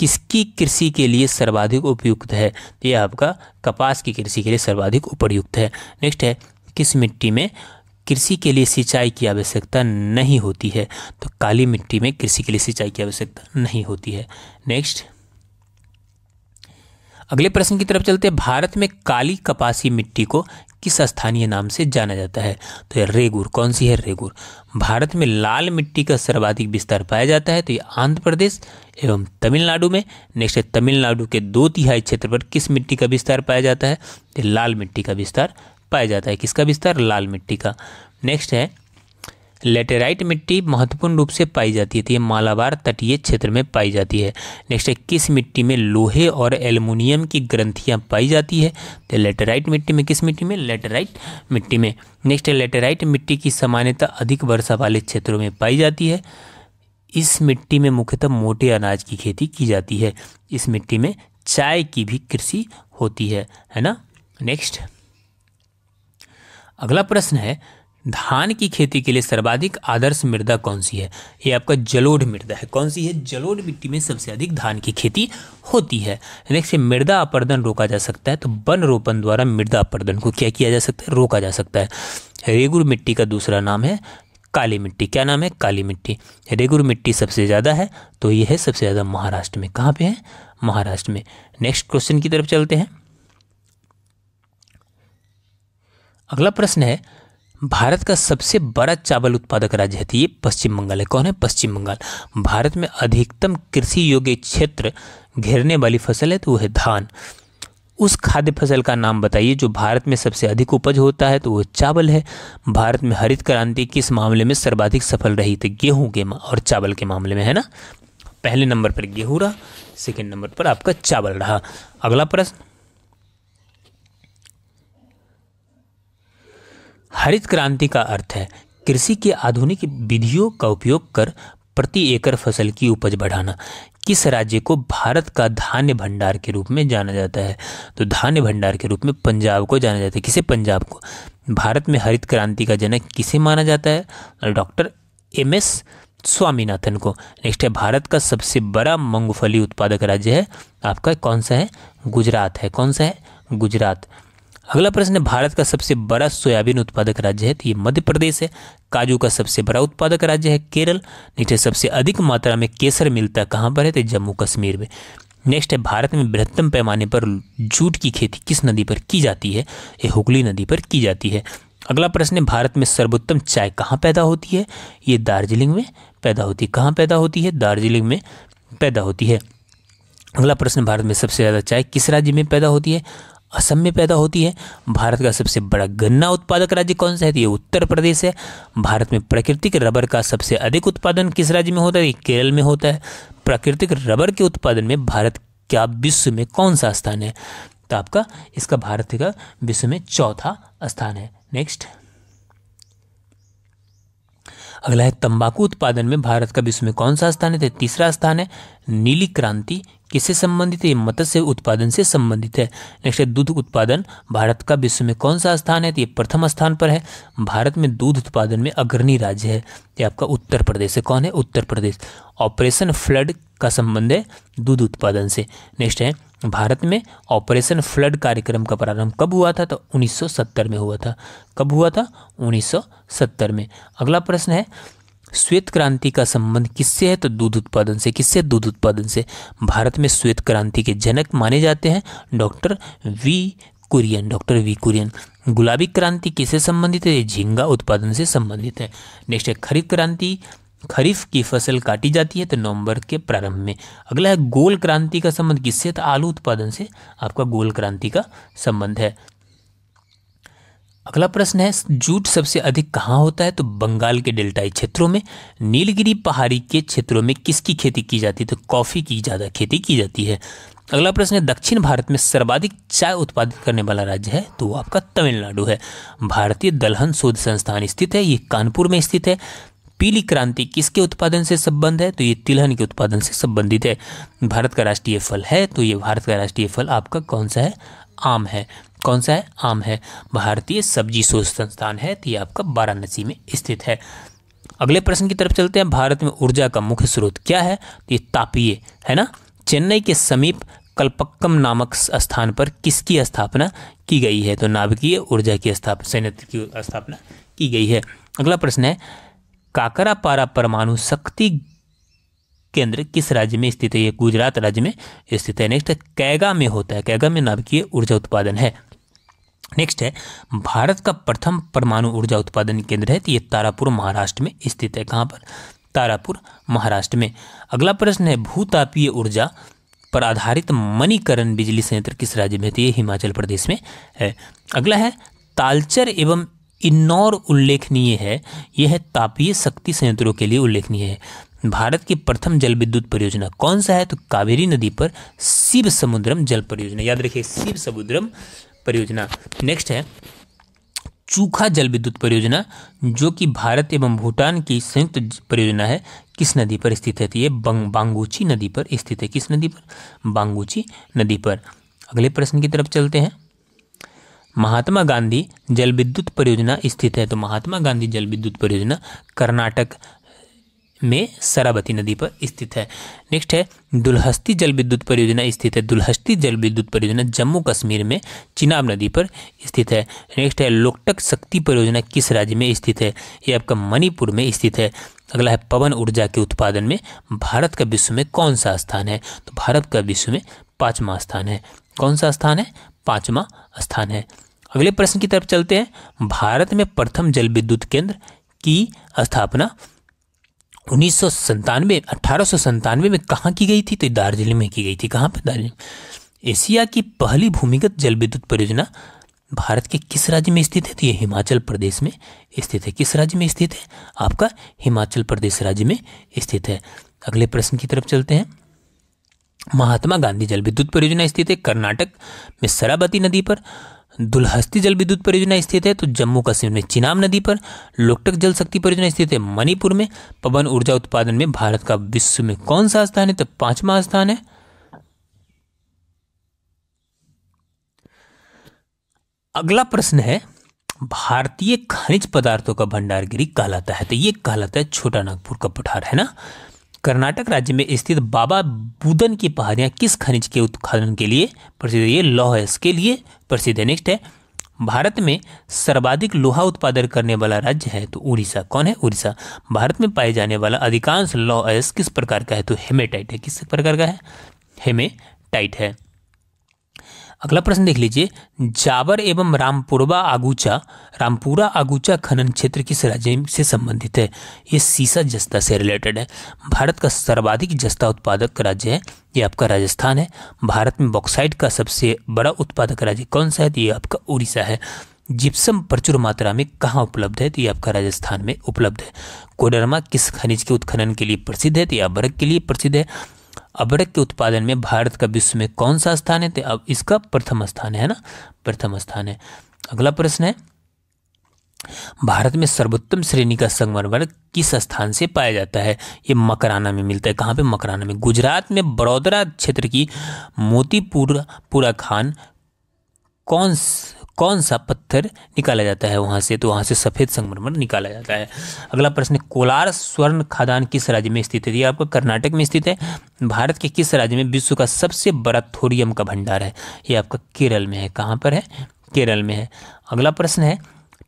किसकी कृषि के लिए सर्वाधिक उपयुक्त है तो यह आपका कपास की कृषि के लिए सर्वाधिक उपयुक्त है नेक्स्ट है किस मिट्टी में कृषि के लिए सिंचाई की आवश्यकता नहीं होती है तो काली मिट्टी में कृषि के लिए सिंचाई की आवश्यकता नहीं होती है नेक्स्ट अगले प्रश्न की तरफ चलते हैं भारत में काली कपासी मिट्टी को किस स्थानीय नाम से जाना जाता है तो ये रेगुर कौन सी है रेगुर भारत में लाल मिट्टी का सर्वाधिक विस्तार पाया जाता है तो ये आंध्र प्रदेश एवं तमिलनाडु में नेक्स्ट है तमिलनाडु के दो तिहाई क्षेत्र पर किस मिट्टी का विस्तार पाया जाता है तो लाल मिट्टी का विस्तार पाया जाता है किसका विस्तार लाल मिट्टी का नेक्स्ट है लेटेराइट मिट्टी महत्वपूर्ण रूप से पाई जाती है तो ये मालाबार तटीय क्षेत्र में पाई जाती है नेक्स्ट है किस मिट्टी में लोहे और एल्युमिनियम की ग्रंथियाँ पाई जाती है तो लेटेराइट मिट्टी में किस मिट्टी में लेटेराइट मिट्टी में नेक्स्ट है लेटेराइट मिट्टी की सामान्यता अधिक वर्षा वाले क्षेत्रों में पाई जाती है इस मिट्टी में मुख्यतः मोटे अनाज की खेती की जाती है इस मिट्टी में चाय की भी कृषि होती है है ना नेक्स्ट अगला प्रश्न है धान की खेती के लिए सर्वाधिक आदर्श मृदा कौन सी है ये आपका जलोढ़ मृदा है कौन सी है जलोढ़ मिट्टी में सबसे अधिक धान की खेती होती है नेक्स्ट मृदा अपर्दन रोका जा सकता है तो वन रोपण द्वारा मृदा अपर्दन को क्या किया जा सकता है रोका जा सकता है रेगुर मिट्टी का दूसरा नाम है काली मिट्टी क्या नाम है काली मिट्टी रेगुर मिट्टी सबसे ज़्यादा है तो यह है सबसे ज़्यादा महाराष्ट्र में कहाँ पे है महाराष्ट्र में नेक्स्ट क्वेश्चन की तरफ चलते हैं अगला प्रश्न है भारत का सबसे बड़ा चावल उत्पादक राज्य है तो ये पश्चिम बंगाल है कौन है पश्चिम बंगाल भारत में अधिकतम कृषि योग्य क्षेत्र घेरने वाली फसल है तो वह है धान उस खाद्य फसल का नाम बताइए जो भारत में सबसे अधिक उपज होता है तो वो चावल है भारत में हरित क्रांति किस मामले में सर्वाधिक सफल रही थी तो गेहूँ के और चावल के मामले में है ना पहले नंबर पर गेहूँ रहा सेकेंड नंबर पर आपका चावल रहा अगला प्रश्न हरित क्रांति का अर्थ है कृषि की आधुनिक विधियों का उपयोग कर प्रति एकड़ फसल की उपज बढ़ाना किस राज्य को भारत का धान्य भंडार के रूप में जाना जाता है तो धान्य भंडार के रूप में पंजाब को जाना जाता है किसे पंजाब को भारत में हरित क्रांति का जनक किसे माना जाता है डॉक्टर एम एस स्वामीनाथन को नेक्स्ट है भारत का सबसे बड़ा मूंगफली उत्पादक राज्य है आपका कौन सा है गुजरात है कौन सा है गुजरात अगला प्रश्न है भारत का सबसे बड़ा सोयाबीन उत्पादक राज्य है तो ये मध्य प्रदेश है काजू का सबसे बड़ा उत्पादक राज्य है केरल नीचे सबसे अधिक मात्रा में केसर मिलता है कहाँ पर है तो जम्मू कश्मीर में नेक्स्ट है भारत में बृहत्तम पैमाने पर जूट की खेती किस नदी पर की जाती है ये हुगली नदी पर की जाती है अगला प्रश्न है भारत में सर्वोत्तम चाय कहाँ पैदा होती है ये दार्जिलिंग में पैदा होती है कहाँ पैदा होती है दार्जिलिंग में पैदा होती है अगला प्रश्न भारत में सबसे ज़्यादा चाय किस राज्य में पैदा होती है असम में पैदा होती है भारत का सबसे बड़ा गन्ना उत्पादक राज्य कौन सा है तो ये उत्तर प्रदेश है भारत में प्राकृतिक रबर का सबसे अधिक उत्पादन किस राज्य में होता है केरल में होता है प्राकृतिक रबर के उत्पादन में भारत क्या विश्व में कौन सा स्थान है तो आपका इसका भारत का विश्व में चौथा स्थान है नेक्स्ट अगला है तंबाकू उत्पादन में भारत का विश्व में कौन सा स्थान है तो तीसरा स्थान है नीली क्रांति किससे संबंधित है मत्स्य उत्पादन से संबंधित है नेक्स्ट है दूध उत्पादन भारत का विश्व में कौन सा स्थान है तो ये प्रथम स्थान पर है भारत में दूध उत्पादन में अग्रणी राज्य है ये आपका उत्तर प्रदेश है कौन है उत्तर प्रदेश ऑपरेशन फ्लड का संबंध है दूध उत्पादन से नेक्स्ट है भारत में ऑपरेशन फ्लड कार्यक्रम का प्रारंभ कब हुआ था तो 1970 में हुआ था कब हुआ था 1970 में अगला प्रश्न है श्वेत क्रांति का संबंध किससे है तो दूध उत्पादन से किससे दूध उत्पादन से भारत में श्वेत क्रांति के जनक माने जाते हैं डॉक्टर वी कुरियन डॉक्टर वी कुरियन गुलाबी क्रांति किससे संबंधित है झींगा उत्पादन से संबंधित है नेक्स्ट है खरीफ क्रांति खरीफ की फसल काटी जाती है तो नवंबर के प्रारंभ में अगला है गोल क्रांति का संबंध किससे तो आलू उत्पादन से आपका गोल क्रांति का संबंध है अगला प्रश्न है जूट सबसे अधिक कहाँ होता है तो बंगाल के डेल्टाई क्षेत्रों में नीलगिरी पहाड़ी के क्षेत्रों में किसकी खेती की जाती है तो कॉफ़ी की ज़्यादा खेती की जाती है अगला प्रश्न है दक्षिण भारत में सर्वाधिक चाय उत्पादित करने वाला राज्य है तो वो आपका तमिलनाडु है भारतीय दलहन शोध संस्थान स्थित है ये कानपुर में स्थित है पीली क्रांति किसके उत्पादन से संबंध है तो ये तिलहन के उत्पादन से संबंधित है भारत का राष्ट्रीय फल है तो ये भारत का राष्ट्रीय फल आपका कौन सा है आम है कौन सा है आम है भारतीय सब्जी शोध संस्थान है तो ये आपका वाराणसी में स्थित है अगले प्रश्न की तरफ चलते हैं भारत में ऊर्जा का मुख्य स्रोत क्या है तो ये तापीय है ना चेन्नई के समीप कल्पक्कम नामक स्थान पर किसकी स्थापना की गई है तो नाभिकीय ऊर्जा की स्थापना संयंत्र की स्थापना की गई है अगला प्रश्न है काकरापारा परमाणु शक्ति केंद्र किस राज्य में स्थित है ये गुजरात राज्य में स्थित है नेक्स्ट कैगा में होता है कैगा में नाभिकीय ऊर्जा उत्पादन है नेक्स्ट है भारत का प्रथम परमाणु ऊर्जा उत्पादन केंद्र है तो ये तारापुर महाराष्ट्र में स्थित है कहाँ पर तारापुर महाराष्ट्र में अगला प्रश्न है भूतापीय ऊर्जा पर आधारित मणिकरण बिजली संयंत्र किस राज्य में है हिमाचल प्रदेश में है अगला है तालचर एवं इन्नौर उल्लेखनीय है यह है तापीय शक्ति संयंत्रों के लिए उल्लेखनीय है भारत की प्रथम जल विद्युत परियोजना कौन सा है तो कावेरी नदी पर शिव समुद्रम जल परियोजना याद रखिए शिव समुद्रम परियोजना नेक्स्ट है चूखा जल विद्युत परियोजना जो कि भारत एवं भूटान की संयुक्त परियोजना है किस नदी पर स्थित है तो ये बांगूची नदी पर स्थित है किस नदी पर बांगूची नदी पर अगले प्रश्न की तरफ चलते हैं महात्मा गांधी जल विद्युत परियोजना स्थित है तो महात्मा गांधी जल विद्युत परियोजना कर्नाटक में सरावती नदी पर स्थित है नेक्स्ट है दुलहस्ती जल विद्युत परियोजना स्थित है दुलहस्ती जल विद्युत परियोजना जम्मू कश्मीर में चिनाब नदी पर स्थित है नेक्स्ट है लोकटक शक्ति परियोजना किस राज्य में स्थित है ये आपका मणिपुर में स्थित है अगला है पवन ऊर्जा के उत्पादन में भारत का विश्व में कौन सा स्थान है तो भारत का विश्व में पाँचवा स्थान है कौन सा स्थान है पाँचवा स्थान है अगले प्रश्न की तरफ चलते हैं भारत में प्रथम जल विद्युत केंद्र की स्थापना उन्नीस सौ संतानवे अठारह सौ संतानवे में कहाँ की गई थी तो दार्जिलिंग में की गई थी कहाँ पर दार्जिलिंग एशिया की पहली भूमिगत जल विद्युत परियोजना भारत के किस राज्य में स्थित है तो ये हिमाचल प्रदेश में स्थित है किस राज्य में स्थित है आपका हिमाचल प्रदेश राज्य में स्थित है अगले प्रश्न की तरफ चलते हैं महात्मा गांधी जल विद्युत परियोजना स्थित है कर्नाटक में सराबती नदी पर दुलहस्ती जल विद्युत परियोजना स्थित है तो जम्मू कश्मीर में चिनाब नदी पर लोकटक जल शक्ति परियोजना स्थित है मणिपुर में पवन ऊर्जा उत्पादन में भारत का विश्व में कौन सा स्थान है तो पांचवा स्थान है अगला प्रश्न है भारतीय खनिज पदार्थों का भंडारगिरी कहलाता है तो ये कहलाता है छोटा नागपुर का पठार है ना कर्नाटक राज्य में स्थित बाबा बुदन की पहाड़ियाँ किस खनिज के उत्खनन के लिए प्रसिद्ध है ये लौह इसके लिए प्रसिद्ध है नेक्स्ट है भारत में सर्वाधिक लोहा उत्पादन करने वाला राज्य है तो उड़ीसा कौन है उड़ीसा भारत में पाए जाने वाला अधिकांश लौह अयस्क किस प्रकार का है तो हेमेटाइट है किस प्रकार का है हेमेटाइट है अगला प्रश्न देख लीजिए जावर एवं रामपुरवा आगूचा रामपुरा आगूचा खनन क्षेत्र किस राज्य से संबंधित है ये सीसा जस्ता से रिलेटेड है भारत का सर्वाधिक जस्ता उत्पादक राज्य है ये आपका राजस्थान है भारत में बॉक्साइट का सबसे बड़ा उत्पादक राज्य कौन सा है तो ये आपका उड़ीसा है जिप्सम प्रचुर मात्रा में कहाँ उपलब्ध है तो ये आपका राजस्थान में उपलब्ध है कोडरमा किस खनिज के उत्खनन के लिए प्रसिद्ध है तो यह बर्ग के लिए प्रसिद्ध है अभ्रक के उत्पादन में भारत का विश्व में कौन सा स्थान है तो अब इसका प्रथम स्थान है ना प्रथम स्थान है अगला प्रश्न है भारत में सर्वोत्तम श्रेणी का संगमरमर किस स्थान से पाया जाता है ये मकराना में मिलता है कहाँ पे मकराना में गुजरात में बड़ोदरा क्षेत्र की मोतीपुर पूरा खान कौन कौन सा पत्थर निकाला जाता है वहाँ से तो वहाँ से सफ़ेद संगमरमर निकाला जाता है अगला प्रश्न कोलार स्वर्ण खादान किस राज्य में स्थित है ये आपका कर्नाटक में स्थित है भारत के किस राज्य में विश्व का सबसे बड़ा थोरियम का भंडार है ये आपका केरल में है कहाँ पर है केरल में है अगला प्रश्न है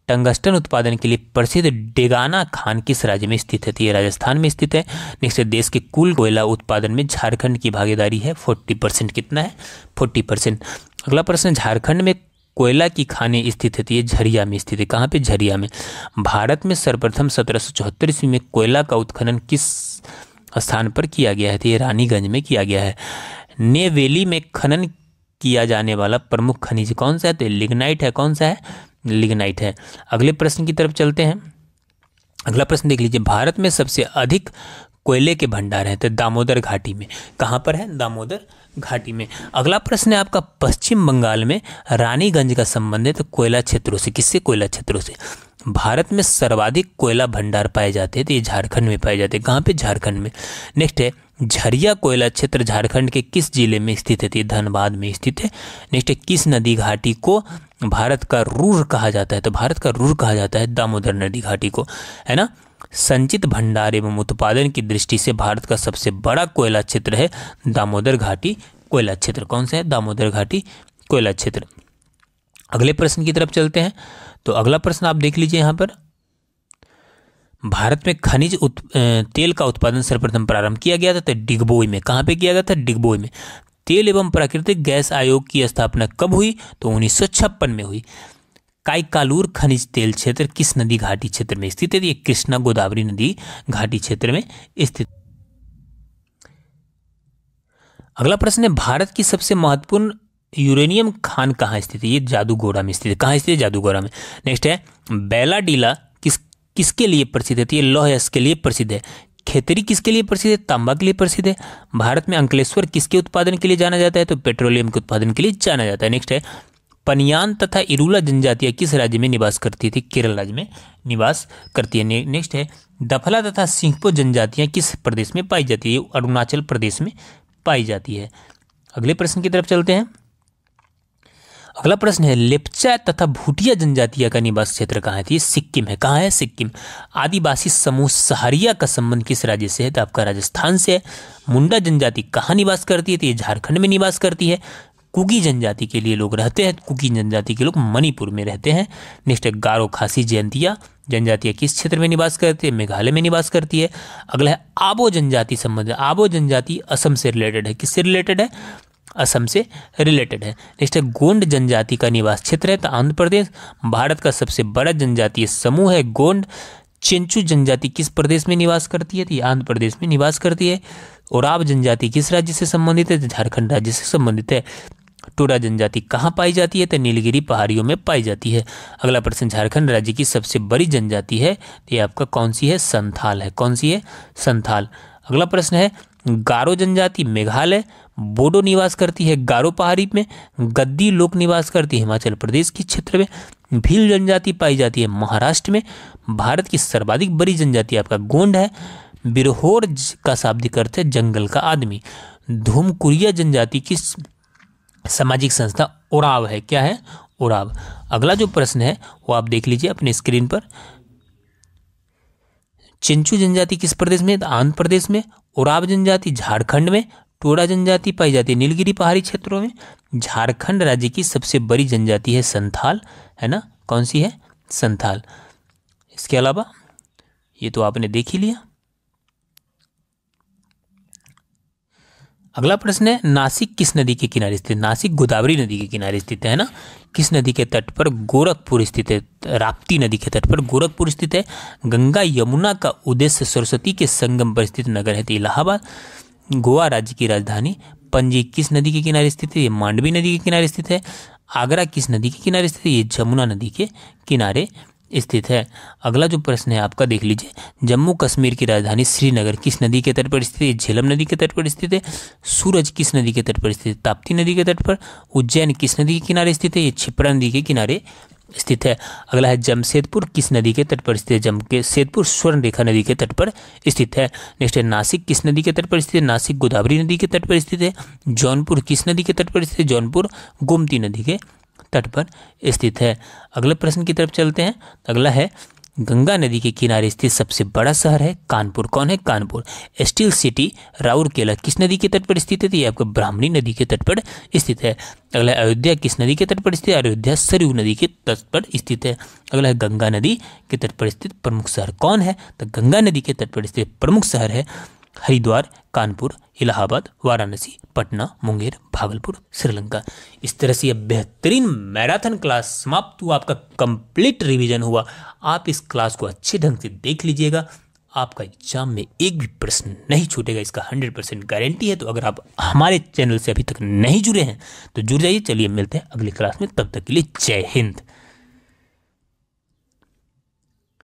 टंगस्टन उत्पादन के लिए प्रसिद्ध डेगाना खान किस राज्य में स्थित है तो ये राजस्थान में स्थित है नेक्स्ट देश के कुल कोयला उत्पादन में झारखंड की भागीदारी है फोर्टी परसेंट कितना है फोर्टी परसेंट अगला प्रश्न झारखंड में कोयला की खाने स्थित होती है झरिया में स्थित है कहाँ पे झरिया में भारत में सर्वप्रथम सत्रह सौ चौहत्तर ईस्वी में कोयला का उत्खनन किस स्थान पर किया गया है तो ये रानीगंज में किया गया है नेवेली में खनन किया जाने वाला प्रमुख खनिज कौन सा है तो लिग्नाइट है कौन सा है लिग्नाइट है अगले प्रश्न की तरफ चलते हैं अगला प्रश्न देख लीजिए भारत में सबसे अधिक कोयले के भंडार हैं तो दामोदर घाटी में कहाँ पर है दामोदर घाटी में अगला प्रश्न है आपका पश्चिम बंगाल में रानीगंज का संबंध है तो कोयला क्षेत्रों से किससे कोयला क्षेत्रों से भारत में सर्वाधिक कोयला भंडार पाए जाते हैं तो ये झारखंड में पाए जाते हैं कहाँ पे झारखंड में नेक्स्ट है झरिया कोयला क्षेत्र झारखंड के किस जिले में स्थित है तो ये धनबाद में स्थित है नेक्स्ट है किस नदी घाटी को भारत का रूर कहा जाता है तो भारत का रूर कहा जाता है दामोदर नदी घाटी को है ना संचित भंडार एवं उत्पादन की दृष्टि से भारत का सबसे बड़ा कोयला क्षेत्र है दामोदर घाटी कोयला क्षेत्र कौन सा है दामोदर घाटी कोयला क्षेत्र अगले प्रश्न की तरफ चलते हैं तो अगला प्रश्न आप देख लीजिए यहाँ पर भारत में खनिज उत, तेल का उत्पादन सर्वप्रथम प्रारंभ किया गया था तो डिगबोई में कहाँ पे किया गया था डिगबोई में तेल एवं प्राकृतिक गैस आयोग की स्थापना कब हुई तो उन्नीस में हुई काइकालूर खनिज तेल क्षेत्र किस नदी घाटी क्षेत्र में स्थित है तो ये कृष्णा गोदावरी नदी घाटी क्षेत्र में स्थित अगला प्रश्न है भारत की सबसे महत्वपूर्ण यूरेनियम खान कहाँ स्थित है ये जादूगोड़ा में स्थित है कहाँ स्थित है जादूगोड़ा में नेक्स्ट है बेलाडीला किस किसके लिए प्रसिद्ध है तो ये लौह के लिए प्रसिद्ध है खेतरी किसके लिए प्रसिद्ध है तांबा के लिए प्रसिद्ध है भारत में अंकलेश्वर किसके उत्पादन के लिए जाना जाता है तो पेट्रोलियम के उत्पादन के लिए जाना जाता है नेक्स्ट है पनियान तथा इरूला जनजातियाँ किस राज्य में निवास करती थी केरल राज्य में निवास करती है ने, नेक्स्ट है दफला तथा सिंहपो जनजातियाँ किस प्रदेश में पाई जाती है अरुणाचल प्रदेश में पाई जाती है अगले प्रश्न की तरफ चलते हैं अगला प्रश्न है लेपचा तथा भूटिया जनजातिया का निवास क्षेत्र कहाँ है थी तो सिक्किम है कहाँ है सिक्किम आदिवासी समूह सहारिया का संबंध किस राज्य से है तो आपका राजस्थान से है मुंडा जनजाति कहाँ निवास करती है तो ये झारखंड में निवास करती है कुकी जनजाति के लिए लोग रहते हैं कुकी जनजाति के लोग मणिपुर में रहते हैं नेक्स्ट है गारो खासी जयंतिया जनजातियाँ किस क्षेत्र में निवास करती है मेघालय में निवास करती है अगला है आबो जनजाति संबंध आबो जनजाति असम से रिलेटेड है किससे रिलेटेड है असम से रिलेटेड है नेक्स्ट है गोंड जनजाति का निवास क्षेत्र है तो आंध्र प्रदेश भारत का सबसे बड़ा जनजातीय समूह है गोंड चेंचू जनजाति किस प्रदेश में निवास करती है तो ये आंध्र प्रदेश में निवास करती है और आप जनजाति किस राज्य से संबंधित है तो झारखंड राज्य से संबंधित है टोडा जनजाति कहाँ पाई जाती है तो नीलगिरी पहाड़ियों में पाई जाती है अगला प्रश्न झारखंड राज्य की सबसे बड़ी जनजाति है तो ये आपका कौन सी है संथाल है कौन सी है संथाल अगला प्रश्न है गारो जनजाति मेघालय बोडो निवास करती है गारो पहाड़ी में गद्दी लोक निवास करती है हिमाचल प्रदेश के क्षेत्र में भील जनजाति पाई जाती है महाराष्ट्र में भारत की सर्वाधिक बड़ी जनजाति आपका गोंड है बिरहोर का शाब्दिक अर्थ है जंगल का आदमी धूमकुरिया जनजाति की सामाजिक संस्था उड़ाव है क्या है उड़ाव अगला जो प्रश्न है वो आप देख लीजिए अपने स्क्रीन पर चिंचू जनजाति किस प्रदेश में आंध्र प्रदेश में उराव जनजाति झारखंड में टोडा जनजाति पाई जाती है नीलगिरी पहाड़ी क्षेत्रों में झारखंड राज्य की सबसे बड़ी जनजाति है संथाल है ना कौन सी है संथाल इसके अलावा ये तो आपने देख ही लिया अगला प्रश्न है नासिक किस नदी के किनारे स्थित नासिक गोदावरी नदी के किनारे स्थित है ना किस नदी के तट पर गोरखपुर स्थित है राप्ती नदी के तट पर गोरखपुर स्थित है गंगा यमुना का उद्देश्य सरस्वती के संगम पर स्थित नगर है तो इलाहाबाद गोवा राज्य की राजधानी पंजी किस नदी के किनारे स्थित है ये मांडवी नदी के किनारे स्थित है आगरा किस नदी के किनारे स्थित है ये जमुना नदी के किनारे स्थित है अगला जो प्रश्न है आपका देख लीजिए जम्मू कश्मीर की राजधानी श्रीनगर किस नदी के तट पर स्थित है झेलम नदी के तट पर स्थित है सूरज किस नदी के तट पर स्थित है ताप्ती नदी के तट पर उज्जैन किस नदी के किनारे स्थित है ये छिपरा नदी के किनारे स्थित है अगला है जमशेदपुर किस नदी के तट पर स्थित है जमशेदपुर स्वर्ण रेखा नदी के तट पर स्थित है नेक्स्ट है नासिक किस नदी के तट पर स्थित है नासिक गोदावरी नदी के तट पर स्थित है जौनपुर किस नदी के तट पर स्थित है जौनपुर गोमती नदी के तट पर स्थित है अगले प्रश्न की तरफ चलते हैं अगला है गंगा नदी के किनारे स्थित सबसे बड़ा शहर है कानपुर कौन है कानपुर स्टील सिटी राउरकेला किस नदी के तट पर स्थित है तो ये आपका ब्राह्मणी नदी के तट पर स्थित है अगला अयोध्या किस नदी के तट पर स्थित है अयोध्या सरयू नदी के तट पर स्थित है अगला है गंगा नदी के तट पर स्थित प्रमुख शहर कौन है तो गंगा नदी के तट पर स्थित प्रमुख शहर है हरिद्वार कानपुर इलाहाबाद वाराणसी पटना मुंगेर भागलपुर श्रीलंका इस तरह से यह बेहतरीन मैराथन क्लास समाप्त हुआ आपका कंप्लीट रिवीजन हुआ आप इस क्लास को अच्छे ढंग से देख लीजिएगा आपका एग्जाम में एक भी प्रश्न नहीं छूटेगा इसका हंड्रेड परसेंट गारंटी है तो अगर आप हमारे चैनल से अभी तक नहीं जुड़े हैं तो जुड़ जाइए चलिए मिलते हैं अगली क्लास में तब तक के लिए जय हिंद